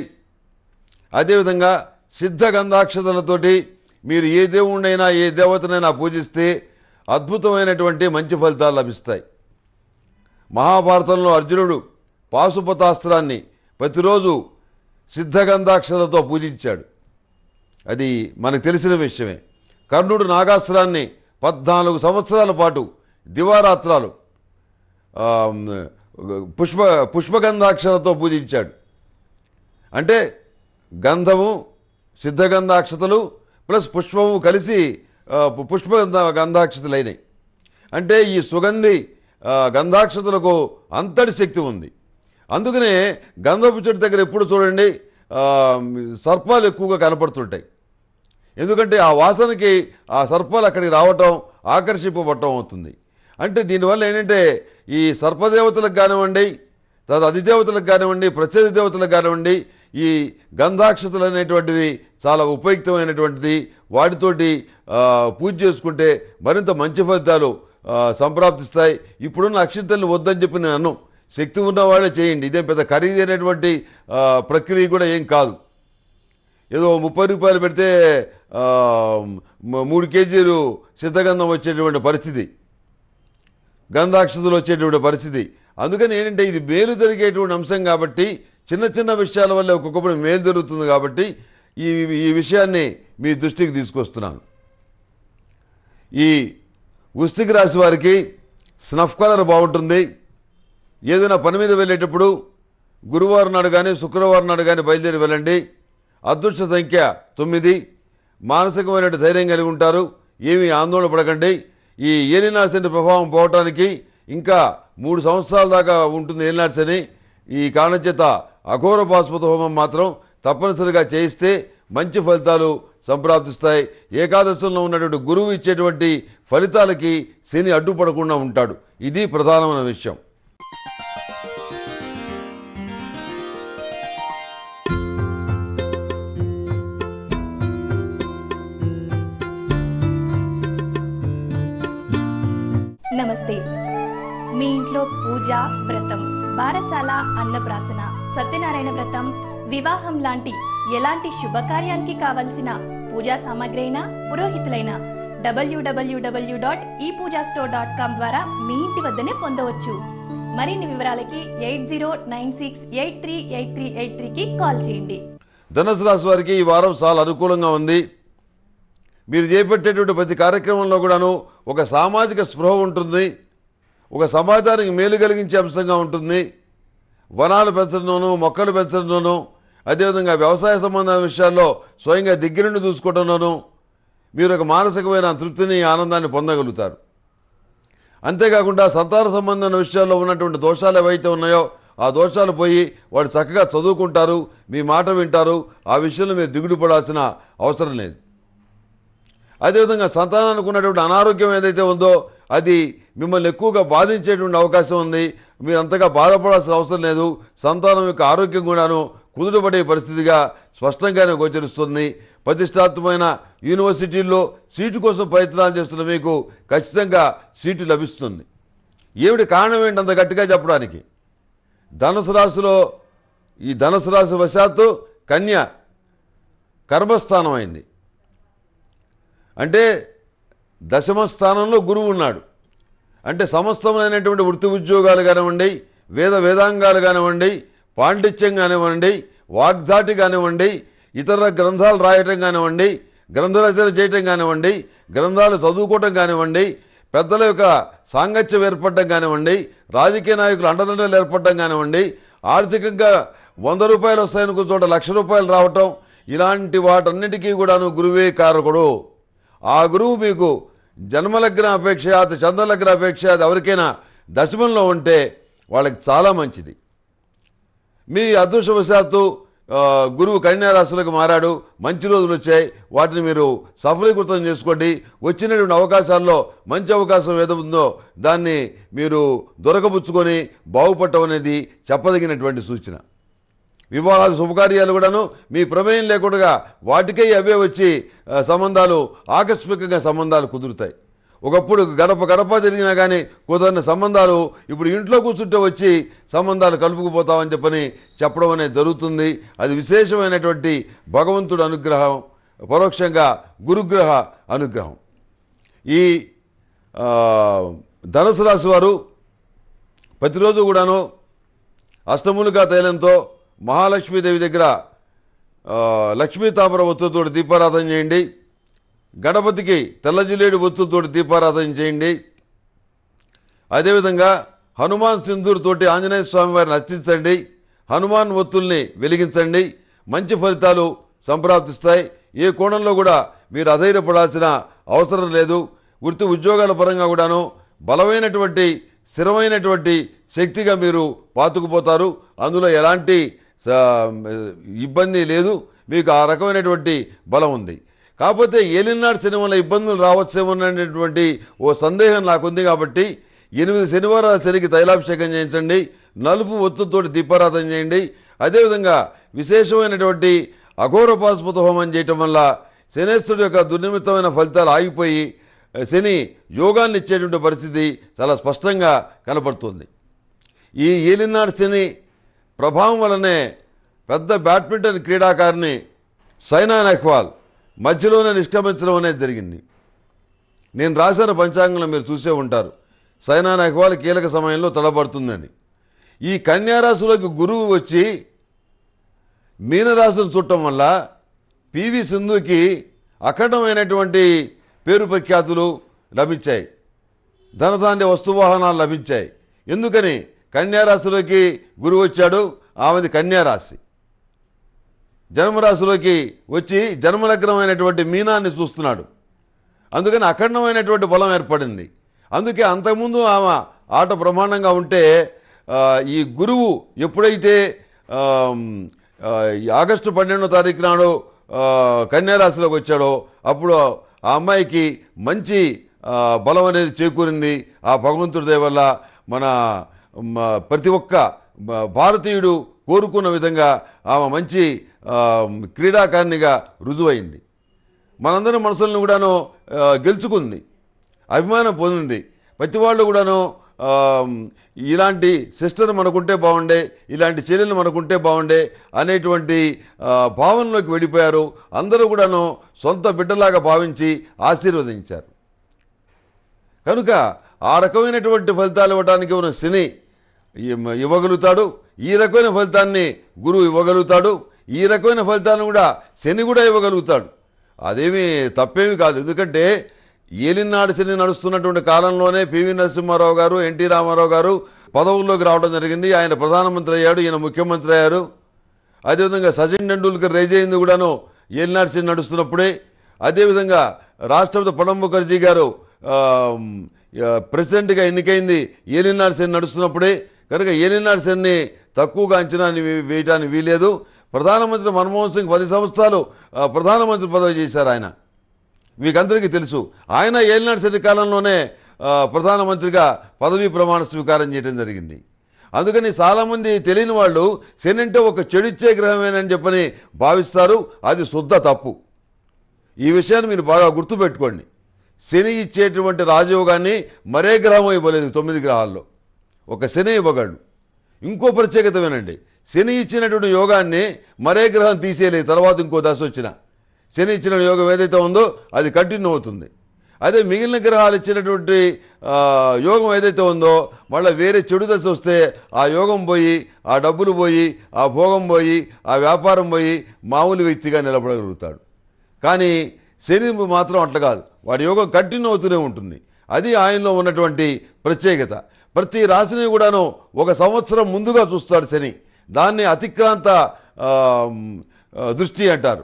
అదేవిధంగా సిద్ధగంధాక్షతలతోటి మీరు ఏ దేవుణ్ణైనా ఏ దేవతనైనా పూజిస్తే అద్భుతమైనటువంటి మంచి ఫలితాలు లభిస్తాయి మహాభారతంలో అర్జునుడు పాశుపతాస్త్రాన్ని ప్రతిరోజు సిద్ధగంధాక్షతలతో పూజించాడు అది మనకు తెలిసిన విషయమే కర్ణుడు నాగాసురాన్ని పద్నాలుగు సంవత్సరాల పాటు దివారాత్రాలు పుష్ప పుష్పగంధాక్షరతో పూజించాడు అంటే గంధము సిద్ధగంధాక్షతలు ప్లస్ పుష్పము కలిసి పుష్పగంధ గంధాక్షతలు అయినాయి అంటే ఈ సుగంధి గంధాక్షతలకు అంతటి శక్తి ఉంది అందుకనే గంధపు చెట్టు దగ్గర ఎప్పుడు చూడండి సర్పాలు ఎక్కువగా కనపడుతుంటాయి ఎందుకంటే ఆ వాసనకి ఆ సర్పాలు అక్కడికి రావటం ఆకర్షింపబడటం అవుతుంది అంటే దీనివల్ల ఏంటంటే ఈ సర్పదేవతలకు కానివ్వండి తర్వాత అధిదేవతలకు కానివ్వండి ప్రత్యేక దేవతలకు కానివ్వండి ఈ గంధాక్షతలు అనేటువంటివి చాలా ఉపయుక్తమైనటువంటిది వాటితోటి పూజ చేసుకుంటే మరింత మంచి ఫలితాలు సంప్రాప్తిస్తాయి ఇప్పుడున్న అక్షంతల్ని వద్దని చెప్పి నేను అన్ను శక్తి ఉన్నవాళ్ళే చేయండి ఇదేం పెద్ద ఖరీదైనటువంటి ప్రక్రియ కూడా ఏం కాదు ఏదో ముప్పై రూపాయలు పెడితే మూడు కేజీలు సిద్ధగంధం వచ్చేటువంటి పరిస్థితి గంధాక్షతలు వచ్చేటువంటి పరిస్థితి అందుకని ఏంటంటే ఇది మేలు జరిగేటువంటి అంశం కాబట్టి చిన్న చిన్న విషయాల వల్ల ఒక్కొక్కప్పుడు మేలు జరుగుతుంది కాబట్టి ఈ ఈ విషయాన్ని మీ దృష్టికి తీసుకొస్తున్నాను ఈ ఉస్తికి రాశి వారికి స్నఫ్ కలర్ బాగుంటుంది ఏదైనా పని మీద వెళ్ళేటప్పుడు గురువారం నాడు కానీ శుక్రవారం నాడు కానీ బయలుదేరి వెళ్ళండి అదృష్ట సంఖ్య తొమ్మిది మానసికమైన ధైర్యం కలిగి ఉంటారు ఏమీ ఆందోళన పడకండి ఈ ఏలినాశని ప్రభావం పోవటానికి ఇంకా మూడు సంవత్సరాల దాకా ఉంటుంది ఏలినాశని ఈ కారణం చేత అఘోర పాశుపత హోమం మాత్రం తప్పనిసరిగా చేయిస్తే మంచి ఫలితాలు సంప్రాప్తిస్తాయి ఏకాదశంలో ఉన్నటువంటి గురువు ఇచ్చేటువంటి ఫలితాలకి శని అడ్డుపడకుండా ఉంటాడు ఇది ప్రధానమైన విషయం పూజ వ్రతం బారసాల అన్నప్రాసన సత్యనారాయణ వ్రతం వివాహం లాంటి ఎలాంటి శుభకార్యానికి కావలసిన పూజా సామాగ్రి అయినా పురోహితులైన W W W dot e Pooja store dot com ద్వారా మీ ఇంటి వద్దనే పొందవచ్చు మరిన్ని వివరాలకి eight zero nine six eight three eight three eight త్రీకి కాల్ చేయండి ధనసు రాశి వారికి ఈ వారం చాలా అనుకూలంగా ఉంది మీరు చేపట్టేటువంటి ప్రతి కార్యక్రమంలో కూడాను ఒక సామాజిక స్పృహ ఉంటుంది ఒక సమాజానికి మేలు కలిగించే అంశంగా ఉంటుంది వనాలు పెంచడంలోనూ మొక్కలు పెంచడంలోనూ అదేవిధంగా వ్యవసాయ సంబంధ విషయాల్లో స్వయంగా దగ్గరుండి చూసుకోవడంలోనూ మీరు ఒక మానసికమైన తృప్తిని ఆనందాన్ని పొందగలుగుతారు అంతేకాకుండా సంతాన సంబంధమైన విషయాల్లో ఉన్నటువంటి దోషాలు ఏవైతే ఉన్నాయో ఆ దోషాలు పోయి వాడు చక్కగా చదువుకుంటారు మీ మాట వింటారు ఆ విషయంలో మీరు దిగులు పడాల్సిన అవసరం లేదు అదేవిధంగా సంతానానికి ఉన్నటువంటి అనారోగ్యం ఏదైతే ఉందో అది మిమ్మల్ని ఎక్కువగా బాధించేటువంటి అవకాశం ఉంది మీరు అంతగా బాధపడాల్సిన అవసరం లేదు సంతానం యొక్క ఆరోగ్యం కూడాను కుదుటపడే పరిస్థితిగా స్పష్టంగానే గోచరిస్తుంది ప్రతిష్టాత్మైన యూనివర్సిటీల్లో సీటు కోసం ప్రయత్నాలు చేస్తున్న మీకు ఖచ్చితంగా సీటు లభిస్తుంది ఏమిటి కారణం ఏంటి అంత గట్టిగా చెప్పడానికి ధనుసు రాశిలో ఈ ధనుసు రాశి వశాత్తు కన్య కర్మస్థానం అయింది అంటే దశమ స్థానంలో గురువు ఉన్నాడు అంటే సమస్తమైనటువంటి వృత్తి ఉద్యోగాలు కానివ్వండి వేద వేదాంగాలు కానివ్వండి పాండిత్యం కానివ్వండి వాగ్దాటి కానివ్వండి ఇతర గ్రంథాలు రాయటం కానివ్వండి గ్రంథ చేయటం కానివ్వండి గ్రంథాలు చదువుకోవటం కానివ్వండి పెద్దల యొక్క సాంగత్యం ఏర్పడటం కానివ్వండి రాజకీయ నాయకులు అండదండలు ఏర్పడటం కానివ్వండి ఆర్థికంగా వంద రూపాయలు వస్తాయనుకున్న చోట లక్ష రూపాయలు రావటం ఇలాంటి వాటన్నిటికీ కూడాను గురువే కారకుడు ఆ గురువు మీకు జన్మలగ్న అపేక్ష అది చంద్రలగ్న అపేక్ష అది ఎవరికైనా దశమంలో ఉంటే వాళ్ళకి చాలా మంచిది మీ అదృష్టవశాత్తు గురువు కన్యారాశులకు మారాడు మంచి రోజులు వచ్చాయి వాటిని మీరు సఫలీకృతం చేసుకోండి వచ్చినటువంటి అవకాశాల్లో మంచి అవకాశం ఏదో ఉందో దాన్ని మీరు దొరకబుచ్చుకొని బాగుపడటం అనేది చెప్పదగినటువంటి సూచన వివాహాలు శుభకార్యాలు కూడాను మీ ప్రమేయం లేకుండా వాటికే అవే వచ్చి సంబంధాలు ఆకస్మికంగా సంబంధాలు కుదురుతాయి ఒకప్పుడు గడప గడప జరిగినా కానీ కుదరిన సంబంధాలు ఇప్పుడు ఇంట్లో కూర్చుంటే వచ్చి సంబంధాలు కలుపుకుపోతామని చెప్పని చెప్పడం అనేది జరుగుతుంది అది విశేషమైనటువంటి భగవంతుడు అనుగ్రహం పరోక్షంగా గురుగ్రహ అనుగ్రహం ఈ ధనుసు రాశి వారు ప్రతిరోజు కూడాను అష్టములుగా తైలంతో మహాలక్ష్మీదేవి దగ్గర లక్ష్మీ తామర ఒత్తుతోటి దీపారాధన చేయండి గణపతికి తెల్లజిలేడు ఒత్తుతోటి దీపారాధన చేయండి అదేవిధంగా హనుమాన్ సింధూరుతోటి ఆంజనేయ స్వామి వారిని అర్చించండి హనుమాన్ ఒత్తుల్ని వెలిగించండి మంచి ఫలితాలు సంప్రాప్తిస్తాయి ఏ కోణంలో కూడా మీరు అధైర్యపడాల్సిన అవసరం లేదు వృత్తి ఉద్యోగాల పరంగా కూడాను బలమైనటువంటి స్థిరమైనటువంటి శక్తిగా మీరు పాతుకుపోతారు అందులో ఎలాంటి ఇబ్బంది లేదు మీకు ఆ రకమైనటువంటి బలం ఉంది కాకపోతే ఏలినాడు శని వల్ల ఇబ్బందులు రావచ్చేమోనటువంటి ఓ సందేహం నాకుంది కాబట్టి ఎనిమిది శనివారాల శనికి తైలాభిషేకం చేయించండి నలుపు ఒత్తుతోటి దీపారాధన చేయండి అదేవిధంగా విశేషమైనటువంటి అఘోరపాసుపత హోమం చేయటం వల్ల శనేశ్వరుడు యొక్క దుర్నిమిత్తమైన ఫలితాలు ఆగిపోయి శని యోగాన్ని ఇచ్చేటువంటి పరిస్థితి చాలా స్పష్టంగా కనపడుతుంది ఈ ఏలినాడు శని ప్రభావం వలనే పెద్ద బ్యాడ్మింటన్ క్రీడాకారిణి సైనా నెహ్వాల్ మధ్యలోనే నిష్క్రమించడం అనేది జరిగింది నేను రాసిన పంచాంగంలో మీరు చూసే ఉంటారు సైనా నెహ్వాల్ కీలక సమయంలో తలబడుతుందని ఈ కన్యారాశులకు గురువు వచ్చి మీనరాశిని చుట్టం వల్ల పివి సింధుకి అఖండమైనటువంటి పేరు ప్రఖ్యాతులు లభించాయి ధనధాన్య వస్తువాహనాలు లభించాయి ఎందుకని కన్యారాశిలోకి గురువు వచ్చాడు ఆమెది కన్యారాశి జన్మరాశిలోకి వచ్చి జన్మలగ్నమైనటువంటి మీనాన్ని చూస్తున్నాడు అందుకని అఖండమైనటువంటి బలం ఏర్పడింది అందుకే అంతకుముందు ఆమె ఆట బ్రహ్మాండంగా ఉంటే ఈ గురువు ఎప్పుడైతే ఆగస్టు పన్నెండో తారీఖు నాడు కన్యారాశిలోకి వచ్చాడో అప్పుడు ఆ అమ్మాయికి మంచి బలం అనేది చేకూరింది ఆ భగవంతుడి దేవల్ల మన ప్రతి ఒక్క భారతీయుడు కోరుకున్న విధంగా ఆమె మంచి క్రీడాకారిణిగా రుజువైంది మనందరి మనసులను కూడాను గెలుచుకుంది అభిమానం పొందింది ప్రతి వాళ్ళు కూడాను ఇలాంటి సిస్టర్ మనకుంటే బాగుండే ఇలాంటి చర్యలు మనకుంటే బాగుండే అనేటువంటి భావనలోకి వెళ్ళిపోయారు అందరూ కూడాను సొంత బిడ్డలాగా భావించి ఆశీర్వదించారు కనుక ఆ రకమైనటువంటి ఫలితాలు ఇవ్వడానికి ఉన్న శని ఇవ్వగలుగుతాడు ఈ రకమైన ఫలితాన్ని గురువు ఇవ్వగలుగుతాడు ఈ రకమైన ఫలితాన్ని కూడా శని కూడా ఇవ్వగలుగుతాడు అదేమి తప్పేమి కాదు ఎందుకంటే ఏలినాడు శని నడుస్తున్నటువంటి కాలంలోనే పివి నరసింహారావు గారు ఎన్టీ రామారావు గారు పదవుల్లోకి రావడం జరిగింది ఆయన ప్రధానమంత్రి అయ్యాడు ఈయన ముఖ్యమంత్రి అయ్యారు అదేవిధంగా సచిన్ టెండూల్కర్ రేజ్ అయింది కూడాను ఏలినాడు శని నడుస్తున్నప్పుడే అదేవిధంగా రాష్ట్రపతి ప్రణబ్ ముఖర్జీ గారు ప్రెసిడెంట్గా ఎన్నికైంది ఏలినాడు శని నడుస్తున్నప్పుడే కనుక ఏలినాడు సెన్ని తక్కువగా అంచనా వేయటానికి వీలేదు ప్రధానమంత్రి మన్మోహన్ సింగ్ పది సంవత్సరాలు ప్రధానమంత్రి పదవి చేశారు ఆయన మీకందరికీ తెలుసు ఆయన ఏలినాడు సెన్ని కాలంలోనే ప్రధానమంత్రిగా పదవీ ప్రమాణ స్వీకారం చేయడం జరిగింది అందుకని చాలామంది తెలియని వాళ్ళు శని అంటే ఒక చెడిచ్చే గ్రహమేనని చెప్పని భావిస్తారు అది శుద్ధ తప్పు ఈ విషయాన్ని మీరు బాగా గుర్తుపెట్టుకోండి శని ఇచ్చేటువంటి రాజయోగాన్ని మరే గ్రహం ఇవ్వలేదు తొమ్మిది గ్రహాల్లో ఒక శని ఇవ్వగలడు ఇంకో ప్రత్యేకత వినండి శని ఇచ్చినటువంటి యోగాన్ని మరే గ్రహం తీసేయలేదు తర్వాత ఇంకో దశ వచ్చిన శని ఇచ్చిన యోగం ఏదైతే ఉందో అది కంటిన్యూ అవుతుంది అదే మిగిలిన గ్రహాలు ఇచ్చినటువంటి యోగం ఏదైతే ఉందో మళ్ళీ వేరే చెడు దశ వస్తే ఆ యోగం పోయి ఆ డబ్బులు పోయి ఆ భోగం పోయి ఆ వ్యాపారం పోయి మామూలు వ్యక్తిగా నిలబడగలుగుతాడు కానీ శని మాత్రం అట్లా కాదు వాడి యోగం కంటిన్యూ అవుతూనే ఉంటుంది అది ఆయనలో ఉన్నటువంటి ప్రత్యేకత ప్రతి రాశిని కూడాను ఒక సంవత్సరం ముందుగా చూస్తాడు శని దాన్ని అతిక్రాంత దృష్టి అంటారు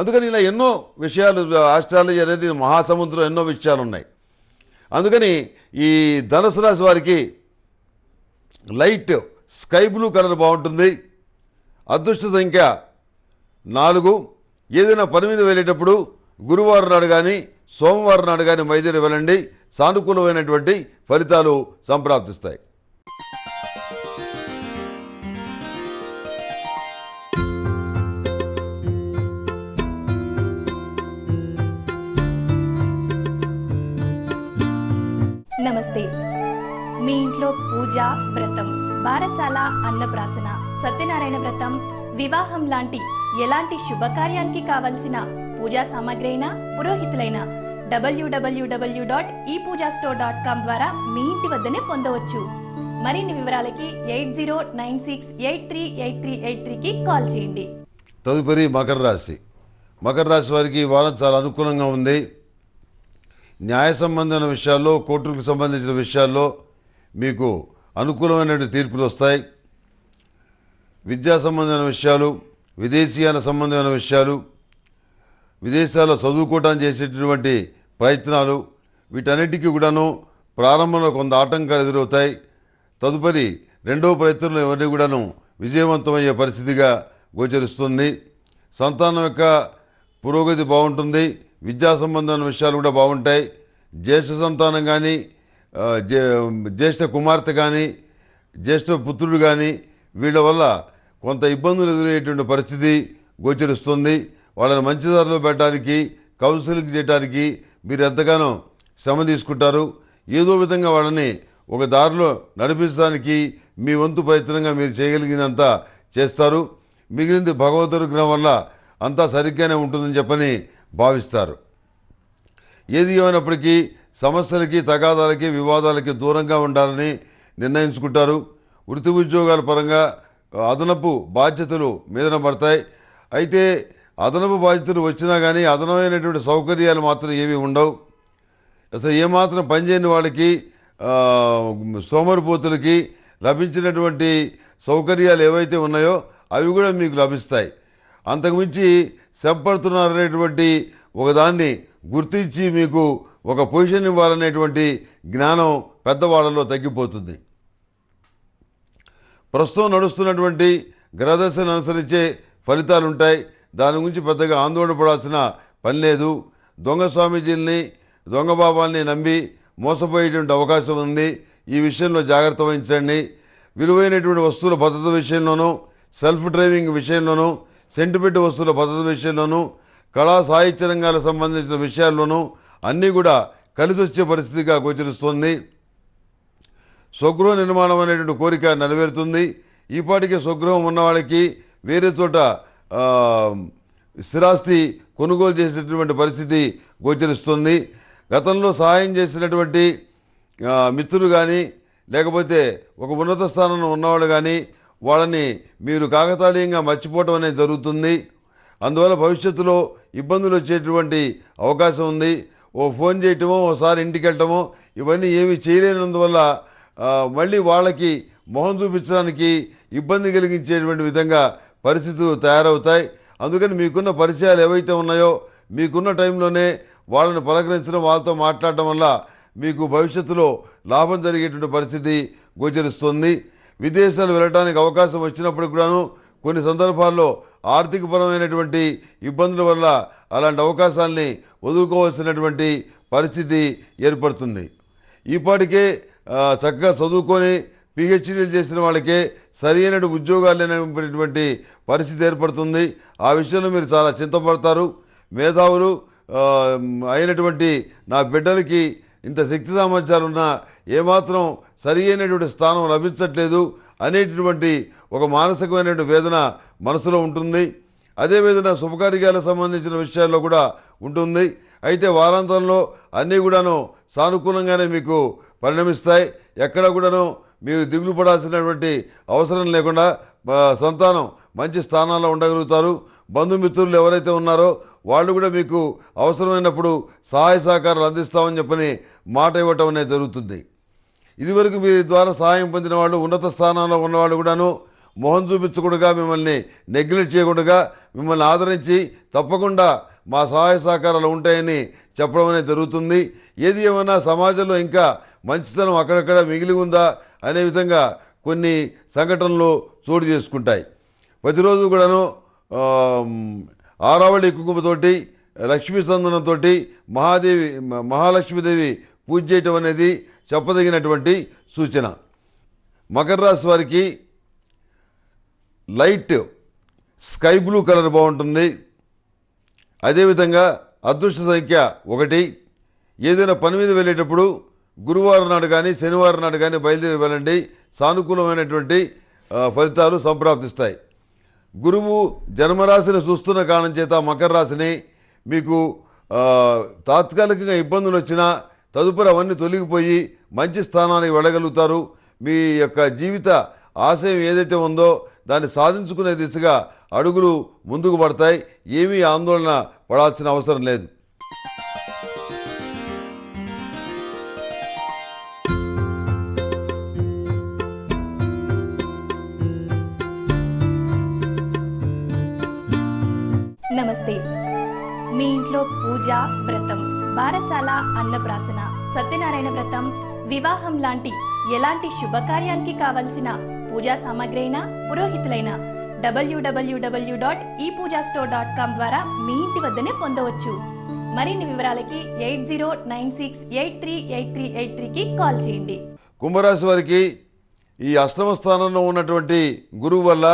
అందుకని ఇలా ఎన్నో విషయాలు ఆస్ట్రాలజీ అనేది మహాసముద్రం ఎన్నో విషయాలు ఉన్నాయి అందుకని ఈ ధనుసు రాశి వారికి లైట్ స్కై బ్లూ కలర్ బాగుంటుంది అదృష్ట సంఖ్య నాలుగు ఏదైనా పని మీద వెళ్ళేటప్పుడు గురువారం నాడు కానీ సోమవారం నాడు కానీ మైదేరి వెళ్ళండి సానుకూలమైనటువంటి ఫలితాలు సంప్రాప్తిస్తాయి నమస్తే మీ ఇంట్లో పూజ వ్రతం బారసాల అన్నప్రాసన సత్యనారాయణ వ్రతం వివాహం లాంటి ఎలాంటి శుభకార్యానికి కావలసిన పూజా సామాగ్రి అయినా పురోహితులైనా డబ్ల్యూడబ్ల్యూడబ్ల్యూ ద్వారా మీ ఇంటి వద్దనే పొందవచ్చు మరిన్ని వివరాలకి eight zero nine six eight three eight three eight త్రీకి కాల్ చేయండి తదుపరి మకర రాశి మకర రాశి వారికి వారం చాలా అనుకూలంగా ఉంది న్యాయ సంబంధమైన విషయాల్లో కోర్టులకు సంబంధించిన విషయాల్లో మీకు అనుకూలమైనటువంటి తీర్పులు వస్తాయి విద్యా సంబంధమైన విషయాలు విదేశీయాల సంబంధమైన విషయాలు విదేశాల్లో చదువుకోవటం చేసేటటువంటి ప్రయత్నాలు వీటన్నిటికీ కూడాను ప్రారంభంలో కొంత ఆటంకాలు ఎదురవుతాయి తదుపరి రెండో ప్రయత్నంలో ఇవన్నీ కూడాను విజయవంతమయ్యే పరిస్థితిగా గోచరిస్తుంది సంతానం యొక్క పురోగతి బాగుంటుంది విద్యా సంబంధమైన విషయాలు కూడా బాగుంటాయి జ్యేష్ఠ సంతానం కానీ జ్యేష్ఠ కుమార్తె కానీ జ్యేష్ఠ పుత్రుడు కానీ వీళ్ళ వల్ల కొంత ఇబ్బందులు ఎదురయ్యేటువంటి పరిస్థితి గోచరిస్తుంది వాళ్ళని మంచి పెట్టడానికి కౌన్సిలింగ్ చేయడానికి మీరు ఎంతగానో శ్రమ తీసుకుంటారు ఏదో విధంగా వాళ్ళని ఒక దారిలో నడిపించడానికి మీ వంతు ప్రయత్నంగా మీరు చేయగలిగినంత చేస్తారు మిగిలింది అనుగ్రహం వల్ల అంతా సరిగ్గానే ఉంటుందని చెప్పని భావిస్తారు ఏది ఏమైనప్పటికీ సమస్యలకి తగాదాలకి వివాదాలకి దూరంగా ఉండాలని నిర్ణయించుకుంటారు వృత్తి ఉద్యోగాల పరంగా అదనపు బాధ్యతలు మీదన పడతాయి అయితే అదనపు బాధితులు వచ్చినా కానీ అదనమైనటువంటి సౌకర్యాలు మాత్రం ఏమీ ఉండవు అసలు ఏమాత్రం పనిచేయని వాళ్ళకి సోమరిపోతులకి లభించినటువంటి సౌకర్యాలు ఏవైతే ఉన్నాయో అవి కూడా మీకు లభిస్తాయి అంతకుమించి చెప్పడుతున్నారనేటువంటి ఒకదాన్ని గుర్తించి మీకు ఒక పొజిషన్ ఇవ్వాలనేటువంటి జ్ఞానం పెద్దవాళ్ళలో తగ్గిపోతుంది ప్రస్తుతం నడుస్తున్నటువంటి గ్రహదశను అనుసరించే ఫలితాలుంటాయి దాని గురించి పెద్దగా ఆందోళన పడాల్సిన పని లేదు దొంగ స్వామీజీల్ని దొంగ నమ్మి మోసపోయేటువంటి అవకాశం ఉంది ఈ విషయంలో జాగ్రత్త వహించండి విలువైనటువంటి వస్తువుల భద్రత విషయంలోనూ సెల్ఫ్ డ్రైవింగ్ విషయంలోనూ సెంటిమెంట్ వస్తువుల భద్రత విషయంలోనూ కళా సాహిత్య రంగాలకు సంబంధించిన విషయాల్లోనూ అన్నీ కూడా కలిసి వచ్చే పరిస్థితిగా గోచరిస్తోంది స్వగృహ నిర్మాణం అనేటువంటి కోరిక నెరవేరుతుంది ఈపాటికే స్వగృహం ఉన్నవాళ్ళకి వేరే చోట స్థిరాస్తి కొనుగోలు చేసినటువంటి పరిస్థితి గోచరిస్తుంది గతంలో సహాయం చేసినటువంటి మిత్రులు కానీ లేకపోతే ఒక ఉన్నత స్థానంలో ఉన్నవాళ్ళు కానీ వాళ్ళని మీరు కాకతాళీయంగా మర్చిపోవటం అనేది జరుగుతుంది అందువల్ల భవిష్యత్తులో ఇబ్బందులు వచ్చేటువంటి అవకాశం ఉంది ఓ ఫోన్ చేయటమో ఓసారి ఇంటికి వెళ్ళటమో ఇవన్నీ ఏమీ చేయలేనందువల్ల మళ్ళీ వాళ్ళకి మొహం చూపించడానికి ఇబ్బంది కలిగించేటువంటి విధంగా పరిస్థితులు తయారవుతాయి అందుకని మీకున్న పరిచయాలు ఏవైతే ఉన్నాయో మీకున్న టైంలోనే వాళ్ళని పలకరించడం వాళ్ళతో మాట్లాడటం వల్ల మీకు భవిష్యత్తులో లాభం జరిగేటువంటి పరిస్థితి గోచరిస్తుంది విదేశాలు వెళ్ళడానికి అవకాశం వచ్చినప్పుడు కూడాను కొన్ని సందర్భాల్లో ఆర్థికపరమైనటువంటి ఇబ్బందుల వల్ల అలాంటి అవకాశాలని వదులుకోవాల్సినటువంటి పరిస్థితి ఏర్పడుతుంది ఇప్పటికే చక్కగా చదువుకొని పిహెచ్డీలు చేసిన వాళ్ళకే సరి ఉద్యోగాలు లేనటువంటి పరిస్థితి ఏర్పడుతుంది ఆ విషయంలో మీరు చాలా చింతపడతారు మేధావులు అయినటువంటి నా బిడ్డలకి ఇంత శక్తి సామర్థ్యాలు ఉన్నా ఏమాత్రం సరి అయినటువంటి స్థానం లభించట్లేదు అనేటటువంటి ఒక మానసికమైనటువంటి వేదన మనసులో ఉంటుంది అదేవిధంగా శుభకార్యాలకు సంబంధించిన విషయాల్లో కూడా ఉంటుంది అయితే వారాంతంలో అన్నీ కూడాను సానుకూలంగానే మీకు పరిణమిస్తాయి ఎక్కడ కూడాను మీరు దిగులు పడాల్సినటువంటి అవసరం లేకుండా సంతానం మంచి స్థానాల్లో ఉండగలుగుతారు బంధుమిత్రులు ఎవరైతే ఉన్నారో వాళ్ళు కూడా మీకు అవసరమైనప్పుడు సహాయ సహకారాలు అందిస్తామని చెప్పని మాట ఇవ్వటం అనేది జరుగుతుంది ఇదివరకు మీ ద్వారా సహాయం పొందిన వాళ్ళు ఉన్నత స్థానాల్లో ఉన్నవాళ్ళు కూడాను మొహం చూపించకుండా మిమ్మల్ని నెగ్లెక్ట్ చేయకుండా మిమ్మల్ని ఆదరించి తప్పకుండా మా సహాయ సహకారాలు ఉంటాయని చెప్పడం అనేది జరుగుతుంది ఏది ఏమైనా సమాజంలో ఇంకా మంచితనం అక్కడక్కడ మిగిలి ఉందా అనే విధంగా కొన్ని సంఘటనలు చోటు చేసుకుంటాయి ప్రతిరోజు కూడాను ఆరావళి కుంకుమతోటి లక్ష్మీ సందనంతో మహాదేవి మహాలక్ష్మీదేవి పూజ చేయటం అనేది చెప్పదగినటువంటి సూచన మకర రాశి వారికి లైట్ స్కై బ్లూ కలర్ బాగుంటుంది అదేవిధంగా అదృష్ట సంఖ్య ఒకటి ఏదైనా పని మీద వెళ్ళేటప్పుడు గురువారం నాడు కానీ శనివారం నాడు కానీ బయలుదేరి వెళ్ళండి సానుకూలమైనటువంటి ఫలితాలు సంప్రాప్తిస్తాయి గురువు జన్మరాశిని చూస్తున్న కారణం చేత మకర రాశిని మీకు తాత్కాలికంగా ఇబ్బందులు వచ్చినా తదుపరి అవన్నీ తొలగిపోయి మంచి స్థానానికి వెళ్ళగలుగుతారు మీ యొక్క జీవిత ఆశయం ఏదైతే ఉందో దాన్ని సాధించుకునే దిశగా అడుగులు ముందుకు పడతాయి ఏమీ ఆందోళన పడాల్సిన అవసరం లేదు పూజ వ్రతం బారసాల అన్నప్రాసన సత్యనారాయణ వ్రతం వివాహం లాంటి ఎలాంటి శుభకార్యానికి కావలసిన పూజా సామాగ్రి అయినా పురోహితులైన W W W dot e Pooja store dot com ద్వారా మీ ఇంటి వద్దనే పొందవచ్చు మరిన్ని వివరాలకి eight zero nine six eight three eight three eight త్రీకి కాల్ చేయండి కుంభరాశి వారికి ఈ అష్టమ స్థానంలో ఉన్నటువంటి గురువు వల్ల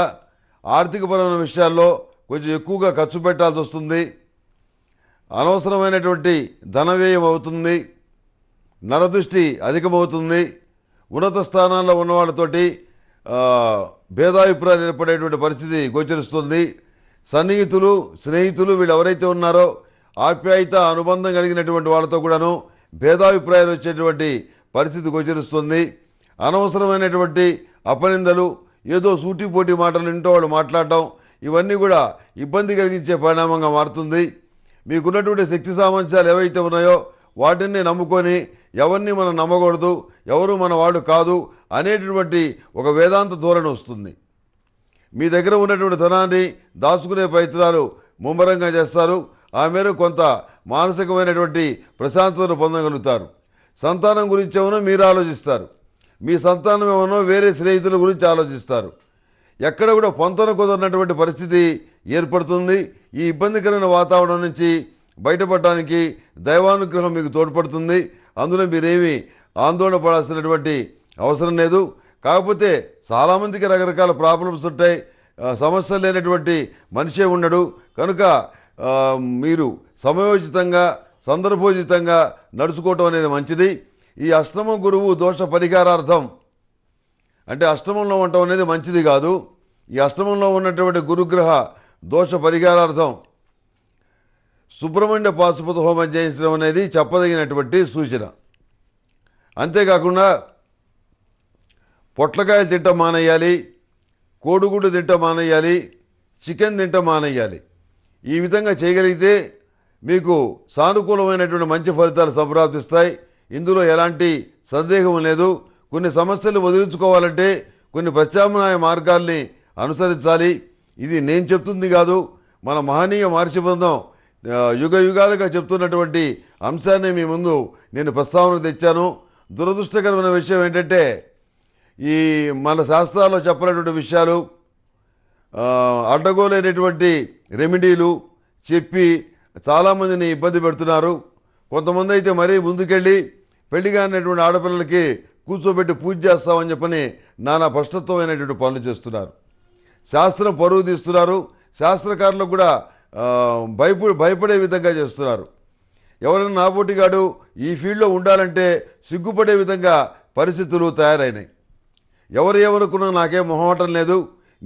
ఆర్థికపరమైన విషయాల్లో కొంచెం ఎక్కువగా ఖర్చు పెట్టాల్సి వస్తుంది అనవసరమైనటువంటి ధనవ్యయం అవుతుంది నరదృష్టి అధికమవుతుంది ఉన్నత స్థానాల్లో ఉన్నవాళ్ళతోటి భేదాభిప్రాయాలు ఏర్పడేటువంటి పరిస్థితి గోచరిస్తుంది సన్నిహితులు స్నేహితులు వీళ్ళు ఎవరైతే ఉన్నారో ఆప్యాయత అనుబంధం కలిగినటువంటి వాళ్ళతో కూడాను భేదాభిప్రాయాలు వచ్చేటువంటి పరిస్థితి గోచరిస్తుంది అనవసరమైనటువంటి అపనిందలు ఏదో సూటిపోటీ మాటలు ఇంటో వాళ్ళు మాట్లాడటం ఇవన్నీ కూడా ఇబ్బంది కలిగించే పరిణామంగా మారుతుంది మీకున్నటువంటి శక్తి సామర్థ్యాలు ఏవైతే ఉన్నాయో వాటిని నమ్ముకొని ఎవరిని మనం నమ్మకూడదు ఎవరు మన వాడు కాదు అనేటటువంటి ఒక వేదాంత ధోరణి వస్తుంది మీ దగ్గర ఉన్నటువంటి ధనాన్ని దాచుకునే ప్రయత్నాలు ముమ్మరంగా చేస్తారు ఆ మేరకు కొంత మానసికమైనటువంటి ప్రశాంతతను పొందగలుగుతారు సంతానం గురించి ఏమనో మీరు ఆలోచిస్తారు మీ సంతానం ఏమనో వేరే స్నేహితుల గురించి ఆలోచిస్తారు ఎక్కడ కూడా పొంతన కుదరనటువంటి పరిస్థితి ఏర్పడుతుంది ఈ ఇబ్బందికరమైన వాతావరణం నుంచి బయటపడడానికి దైవానుగ్రహం మీకు తోడ్పడుతుంది అందులో మీరేమీ ఆందోళన పడాల్సినటువంటి అవసరం లేదు కాకపోతే చాలామందికి రకరకాల ప్రాబ్లమ్స్ ఉంటాయి సమస్యలు లేనటువంటి మనిషే ఉండడు కనుక మీరు సమయోచితంగా సందర్భోచితంగా నడుచుకోవటం అనేది మంచిది ఈ అష్టమ గురువు దోష పరిహారార్థం అంటే అష్టమంలో ఉండటం అనేది మంచిది కాదు ఈ అష్టమంలో ఉన్నటువంటి గురుగ్రహ దోష పరిహారార్థం సుబ్రహ్మణ్య పాశుపత హోమం చేయించడం అనేది చెప్పదగినటువంటి సూచన అంతేకాకుండా పొట్లకాయ తింట మానేయాలి కోడిగుడ్డు తింట మానేయాలి చికెన్ తింట మానేయాలి ఈ విధంగా చేయగలిగితే మీకు సానుకూలమైనటువంటి మంచి ఫలితాలు సంప్రాప్తిస్తాయి ఇందులో ఎలాంటి సందేహం లేదు కొన్ని సమస్యలు వదిలించుకోవాలంటే కొన్ని ప్రత్యామ్నాయ మార్గాల్ని అనుసరించాలి ఇది నేను చెప్తుంది కాదు మన మహనీయ మహర్షి బృందం యుగ యుగాలుగా చెప్తున్నటువంటి అంశాన్ని మీ ముందు నేను ప్రస్తావన తెచ్చాను దురదృష్టకరమైన విషయం ఏంటంటే ఈ మన శాస్త్రాల్లో చెప్పినటువంటి విషయాలు అడ్డగోలేనటువంటి రెమెడీలు చెప్పి చాలామందిని ఇబ్బంది పెడుతున్నారు కొంతమంది అయితే మరీ ముందుకెళ్ళి పెళ్లి కానిటువంటి ఆడపిల్లలకి కూర్చోబెట్టి పూజ చేస్తామని చెప్పని నానా ప్రశ్నత్వమైనటువంటి పనులు చేస్తున్నారు శాస్త్రం పరువు తీస్తున్నారు శాస్త్రకారులకు కూడా భయపు భయపడే విధంగా చేస్తున్నారు ఎవరైనా నాపోటిగాడు ఈ ఫీల్డ్లో ఉండాలంటే సిగ్గుపడే విధంగా పరిస్థితులు తయారైనాయి ఎవరు ఏమనుకున్నా నాకేం మొహమాటం లేదు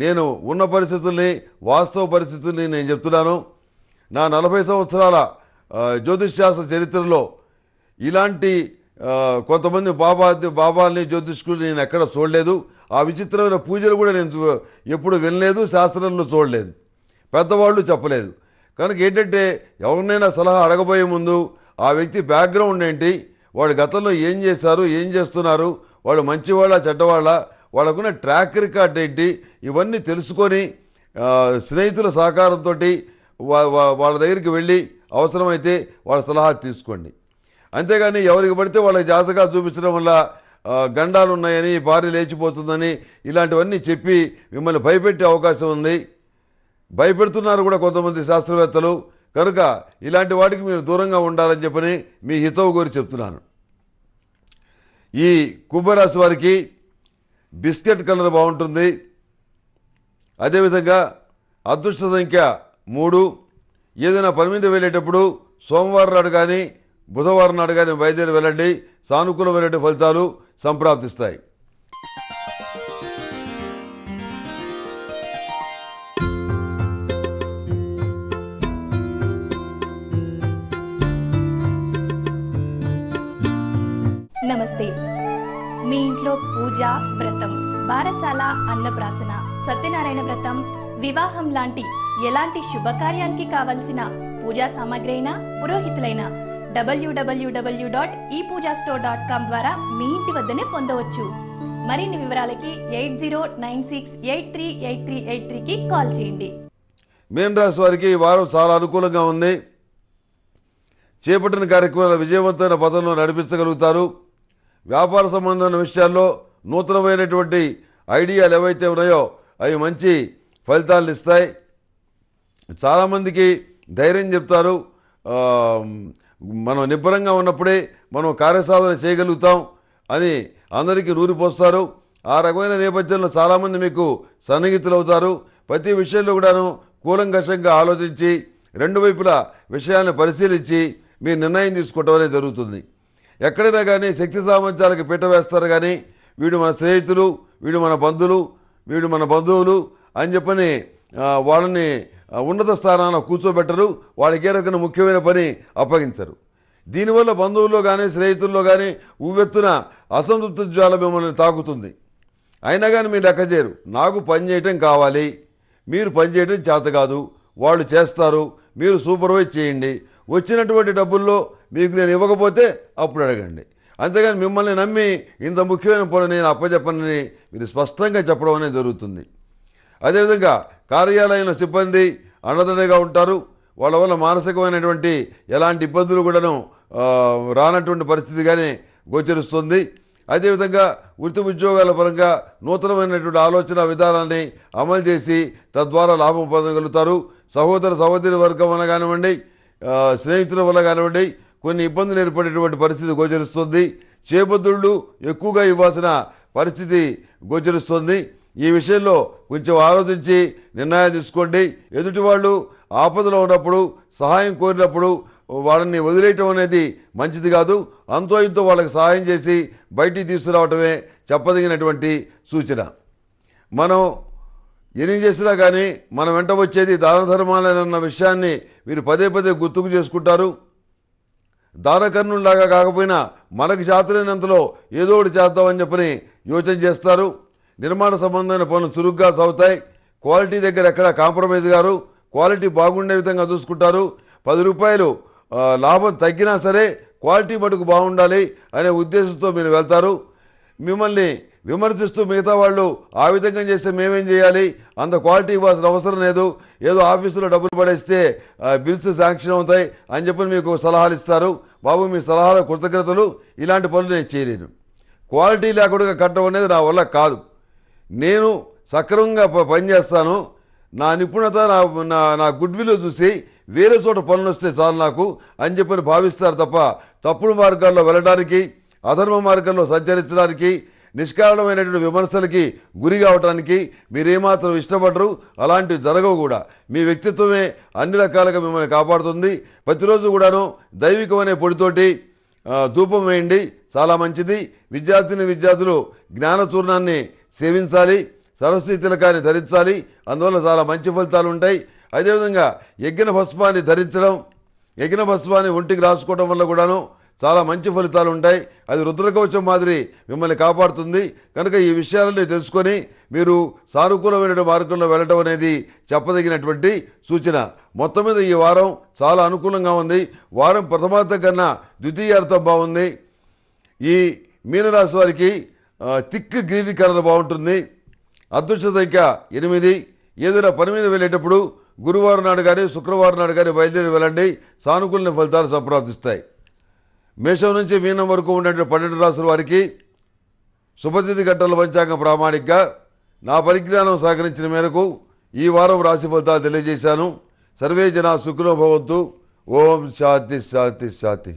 నేను ఉన్న పరిస్థితుల్ని వాస్తవ పరిస్థితుల్ని నేను చెప్తున్నాను నా నలభై సంవత్సరాల జ్యోతిష్ శాస్త్ర చరిత్రలో ఇలాంటి కొంతమంది బాబా బాబాల్ని జ్యోతిష్కులు నేను ఎక్కడ చూడలేదు ఆ విచిత్రమైన పూజలు కూడా నేను ఎప్పుడు వినలేదు శాస్త్రంలో చూడలేదు పెద్దవాళ్ళు చెప్పలేదు కనుక ఏంటంటే ఎవరినైనా సలహా అడగబోయే ముందు ఆ వ్యక్తి బ్యాక్గ్రౌండ్ ఏంటి వాడు గతంలో ఏం చేశారు ఏం చేస్తున్నారు వాడు మంచివాళ్ళ చెడ్డవాళ్ళ వాళ్ళకున్న ట్రాక్ రికార్డ్ ఏంటి ఇవన్నీ తెలుసుకొని స్నేహితుల సహకారంతో వాళ్ళ దగ్గరికి వెళ్ళి అవసరమైతే వాళ్ళ సలహా తీసుకోండి అంతేగాని ఎవరికి పడితే వాళ్ళకి జాతకాలు చూపించడం వల్ల గండాలు ఉన్నాయని భార్య లేచిపోతుందని ఇలాంటివన్నీ చెప్పి మిమ్మల్ని భయపెట్టే అవకాశం ఉంది భయపెడుతున్నారు కూడా కొంతమంది శాస్త్రవేత్తలు కనుక ఇలాంటి వాటికి మీరు దూరంగా ఉండాలని చెప్పని మీ హితవు కోరి చెప్తున్నాను ఈ కుంభరాశి వారికి బిస్కెట్ కలర్ బాగుంటుంది అదేవిధంగా అదృష్ట సంఖ్య మూడు ఏదైనా పని మీద వెళ్ళేటప్పుడు సోమవారం నాడు కానీ బుధవారం నాడుగానే బయలుదేరి వెళ్ళండి సానుకూలమైనటువంటి ఫలితాలు సంప్రాప్తిస్తాయి నమస్తే మీ ఇంట్లో పూజ వ్రతం బారసాల అన్నప్రాసన సత్యనారాయణ వ్రతం వివాహం లాంటి ఎలాంటి శుభకార్యానికి కావలసిన పూజా సామాగ్రి అయినా పురోహితులైనా డబ్ల్యూడబ్ల్యూడబ్ల్యూ dot e Pooja store dot com ద్వారా మీ ఇంటి వద్దనే పొందవచ్చు మరిన్ని వివరాలకి eight zero nine six eight three eight three eight త్రీకి కాల్ చేయండి మేన్ రాశి వారికి ఈ వారం చాలా అనుకూలంగా ఉంది చేపట్టిన కార్యక్రమాల విజయవంతమైన పథంలో నడిపించగలుగుతారు వ్యాపార సంబంధమైన విషయాల్లో నూతనమైనటువంటి ఐడియాలు ఏవైతే ఉన్నాయో అవి మంచి ఫలితాలను ఇస్తాయి చాలామందికి ధైర్యం చెప్తారు మనం నిబ్బరంగా ఉన్నప్పుడే మనం కార్యసాధన చేయగలుగుతాం అని అందరికీ నూరిపోస్తారు ఆ రకమైన నేపథ్యంలో చాలామంది మీకు సన్నిహితులు అవుతారు ప్రతి విషయంలో కూడాను కూలంకషంగా ఆలోచించి రెండు వైపులా విషయాన్ని పరిశీలించి మీరు నిర్ణయం తీసుకోవటం అనేది జరుగుతుంది ఎక్కడైనా కానీ శక్తి సామర్థ్యాలకు పీట వేస్తారు కానీ వీడు మన స్నేహితులు వీడు మన బంధువులు వీడు మన బంధువులు అని చెప్పని వాళ్ళని ఉన్నత స్థానాన కూర్చోబెట్టరు వాళ్ళకి ఏ రకమైన ముఖ్యమైన పని అప్పగించరు దీనివల్ల బంధువుల్లో కానీ స్నేహితుల్లో కానీ ఉవ్వెత్తున అసంతృప్త జ్వాల మిమ్మల్ని తాకుతుంది అయినా కానీ మీరు లెక్క చేయరు నాకు పని చేయటం కావాలి మీరు పని చేయటం చేత కాదు వాళ్ళు చేస్తారు మీరు సూపర్వైజ్ చేయండి వచ్చినటువంటి డబ్బుల్లో మీకు నేను ఇవ్వకపోతే అప్పుడు అడగండి అంతేగాని మిమ్మల్ని నమ్మి ఇంత ముఖ్యమైన పనులు నేను అప్పచెప్పనని మీరు స్పష్టంగా చెప్పడం అనేది జరుగుతుంది అదేవిధంగా కార్యాలయంలో సిబ్బంది అండదండగా ఉంటారు వాళ్ళ వల్ల మానసికమైనటువంటి ఎలాంటి ఇబ్బందులు కూడాను రానటువంటి పరిస్థితిగానే గోచరిస్తుంది అదేవిధంగా వృత్తి ఉద్యోగాల పరంగా నూతనమైనటువంటి ఆలోచన విధానాన్ని అమలు చేసి తద్వారా లాభం పొందగలుగుతారు సహోదర సహోదరి వర్గం వల్ల కానివ్వండి స్నేహితుల వల్ల కానివ్వండి కొన్ని ఇబ్బందులు ఏర్పడేటువంటి పరిస్థితి గోచరిస్తుంది చేబద్దుళ్ళు ఎక్కువగా ఇవ్వాల్సిన పరిస్థితి గోచరిస్తుంది ఈ విషయంలో కొంచెం ఆలోచించి నిర్ణయం తీసుకోండి ఎదుటి వాళ్ళు ఆపదలో ఉన్నప్పుడు సహాయం కోరినప్పుడు వాళ్ళని వదిలేయటం అనేది మంచిది కాదు అంతో ఇంతో వాళ్ళకి సహాయం చేసి బయటికి తీసుకురావటమే చెప్పదగినటువంటి సూచన మనం ఎన్ని చేసినా కానీ మనం వెంట వచ్చేది దాన ధర్మాలన్న విషయాన్ని వీరు పదే పదే గుర్తుకు చేసుకుంటారు దానకర్ణులాగా కాకపోయినా మనకు చేతలేనంతలో ఏదో ఒకటి చేద్దామని చెప్పని యోచన చేస్తారు నిర్మాణ సంబంధమైన పనులు చురుగ్గా సాగుతాయి క్వాలిటీ దగ్గర ఎక్కడ కాంప్రమైజ్ గారు క్వాలిటీ బాగుండే విధంగా చూసుకుంటారు పది రూపాయలు లాభం తగ్గినా సరే క్వాలిటీ మటుకు బాగుండాలి అనే ఉద్దేశంతో మీరు వెళ్తారు మిమ్మల్ని విమర్శిస్తూ మిగతా వాళ్ళు ఆ విధంగా చేస్తే మేమేం చేయాలి అంత క్వాలిటీ ఇవ్వాల్సిన అవసరం లేదు ఏదో ఆఫీసులో డబ్బులు పడేస్తే బిల్స్ శాంక్షన్ అవుతాయి అని చెప్పి మీకు సలహాలు ఇస్తారు బాబు మీ సలహాల కృతజ్ఞతలు ఇలాంటి పనులు నేను చేయలేను క్వాలిటీ లేకుండా కట్టడం అనేది నా వల్ల కాదు నేను సక్రమంగా పనిచేస్తాను నా నిపుణత నా నా నా గుడ్ విల్ చూసి వేరే చోట పనులు వస్తే చాలు నాకు అని చెప్పని భావిస్తారు తప్ప తప్పుడు మార్గాల్లో వెళ్ళడానికి అధర్మ మార్గంలో సంచరించడానికి నిష్కారణమైనటువంటి విమర్శలకి గురి కావడానికి మీరేమాత్రం ఇష్టపడరు అలాంటివి జరగవు కూడా మీ వ్యక్తిత్వమే అన్ని రకాలుగా మిమ్మల్ని కాపాడుతుంది ప్రతిరోజు కూడాను దైవికమనే పొడితోటి ధూపం వేయండి చాలా మంచిది విద్యార్థిని విద్యార్థులు జ్ఞానచూర్ణాన్ని సేవించాలి సరస్వతి తిలకాన్ని ధరించాలి అందువల్ల చాలా మంచి ఫలితాలు ఉంటాయి అదేవిధంగా యజ్ఞ భస్మాన్ని ధరించడం యజ్ఞ భస్మాన్ని ఒంటికి రాసుకోవడం వల్ల కూడాను చాలా మంచి ఫలితాలు ఉంటాయి అది రుద్రకవచం మాదిరి మిమ్మల్ని కాపాడుతుంది కనుక ఈ విషయాలన్నీ తెలుసుకొని మీరు సానుకూలమైన మార్గంలో వెళ్ళడం అనేది చెప్పదగినటువంటి సూచన మొత్తం మీద ఈ వారం చాలా అనుకూలంగా ఉంది వారం ప్రథమార్థం కన్నా ద్వితీయార్థం బాగుంది ఈ మీనరాశి వారికి తిక్కు గ్రీవీ కలర్ బాగుంటుంది అదృష్ట సంఖ్య ఎనిమిది ఏదైనా పని మీద వెళ్ళేటప్పుడు గురువారం నాడు కానీ శుక్రవారం నాడు కానీ బయలుదేరి వెళ్ళండి సానుకూల ఫలితాలు సంప్రాప్తిస్తాయి మేషం నుంచి మీనం వరకు ఉన్నటువంటి పన్నెండు రాసుల వారికి శుభతిథి గంటల పంచాంగం ప్రామాణిక నా పరిజ్ఞానం సహకరించిన మేరకు ఈ వారం రాశి ఫలితాలు తెలియజేశాను సర్వే జన సుఖనో ఓం శాంతి శాంతి శాంతి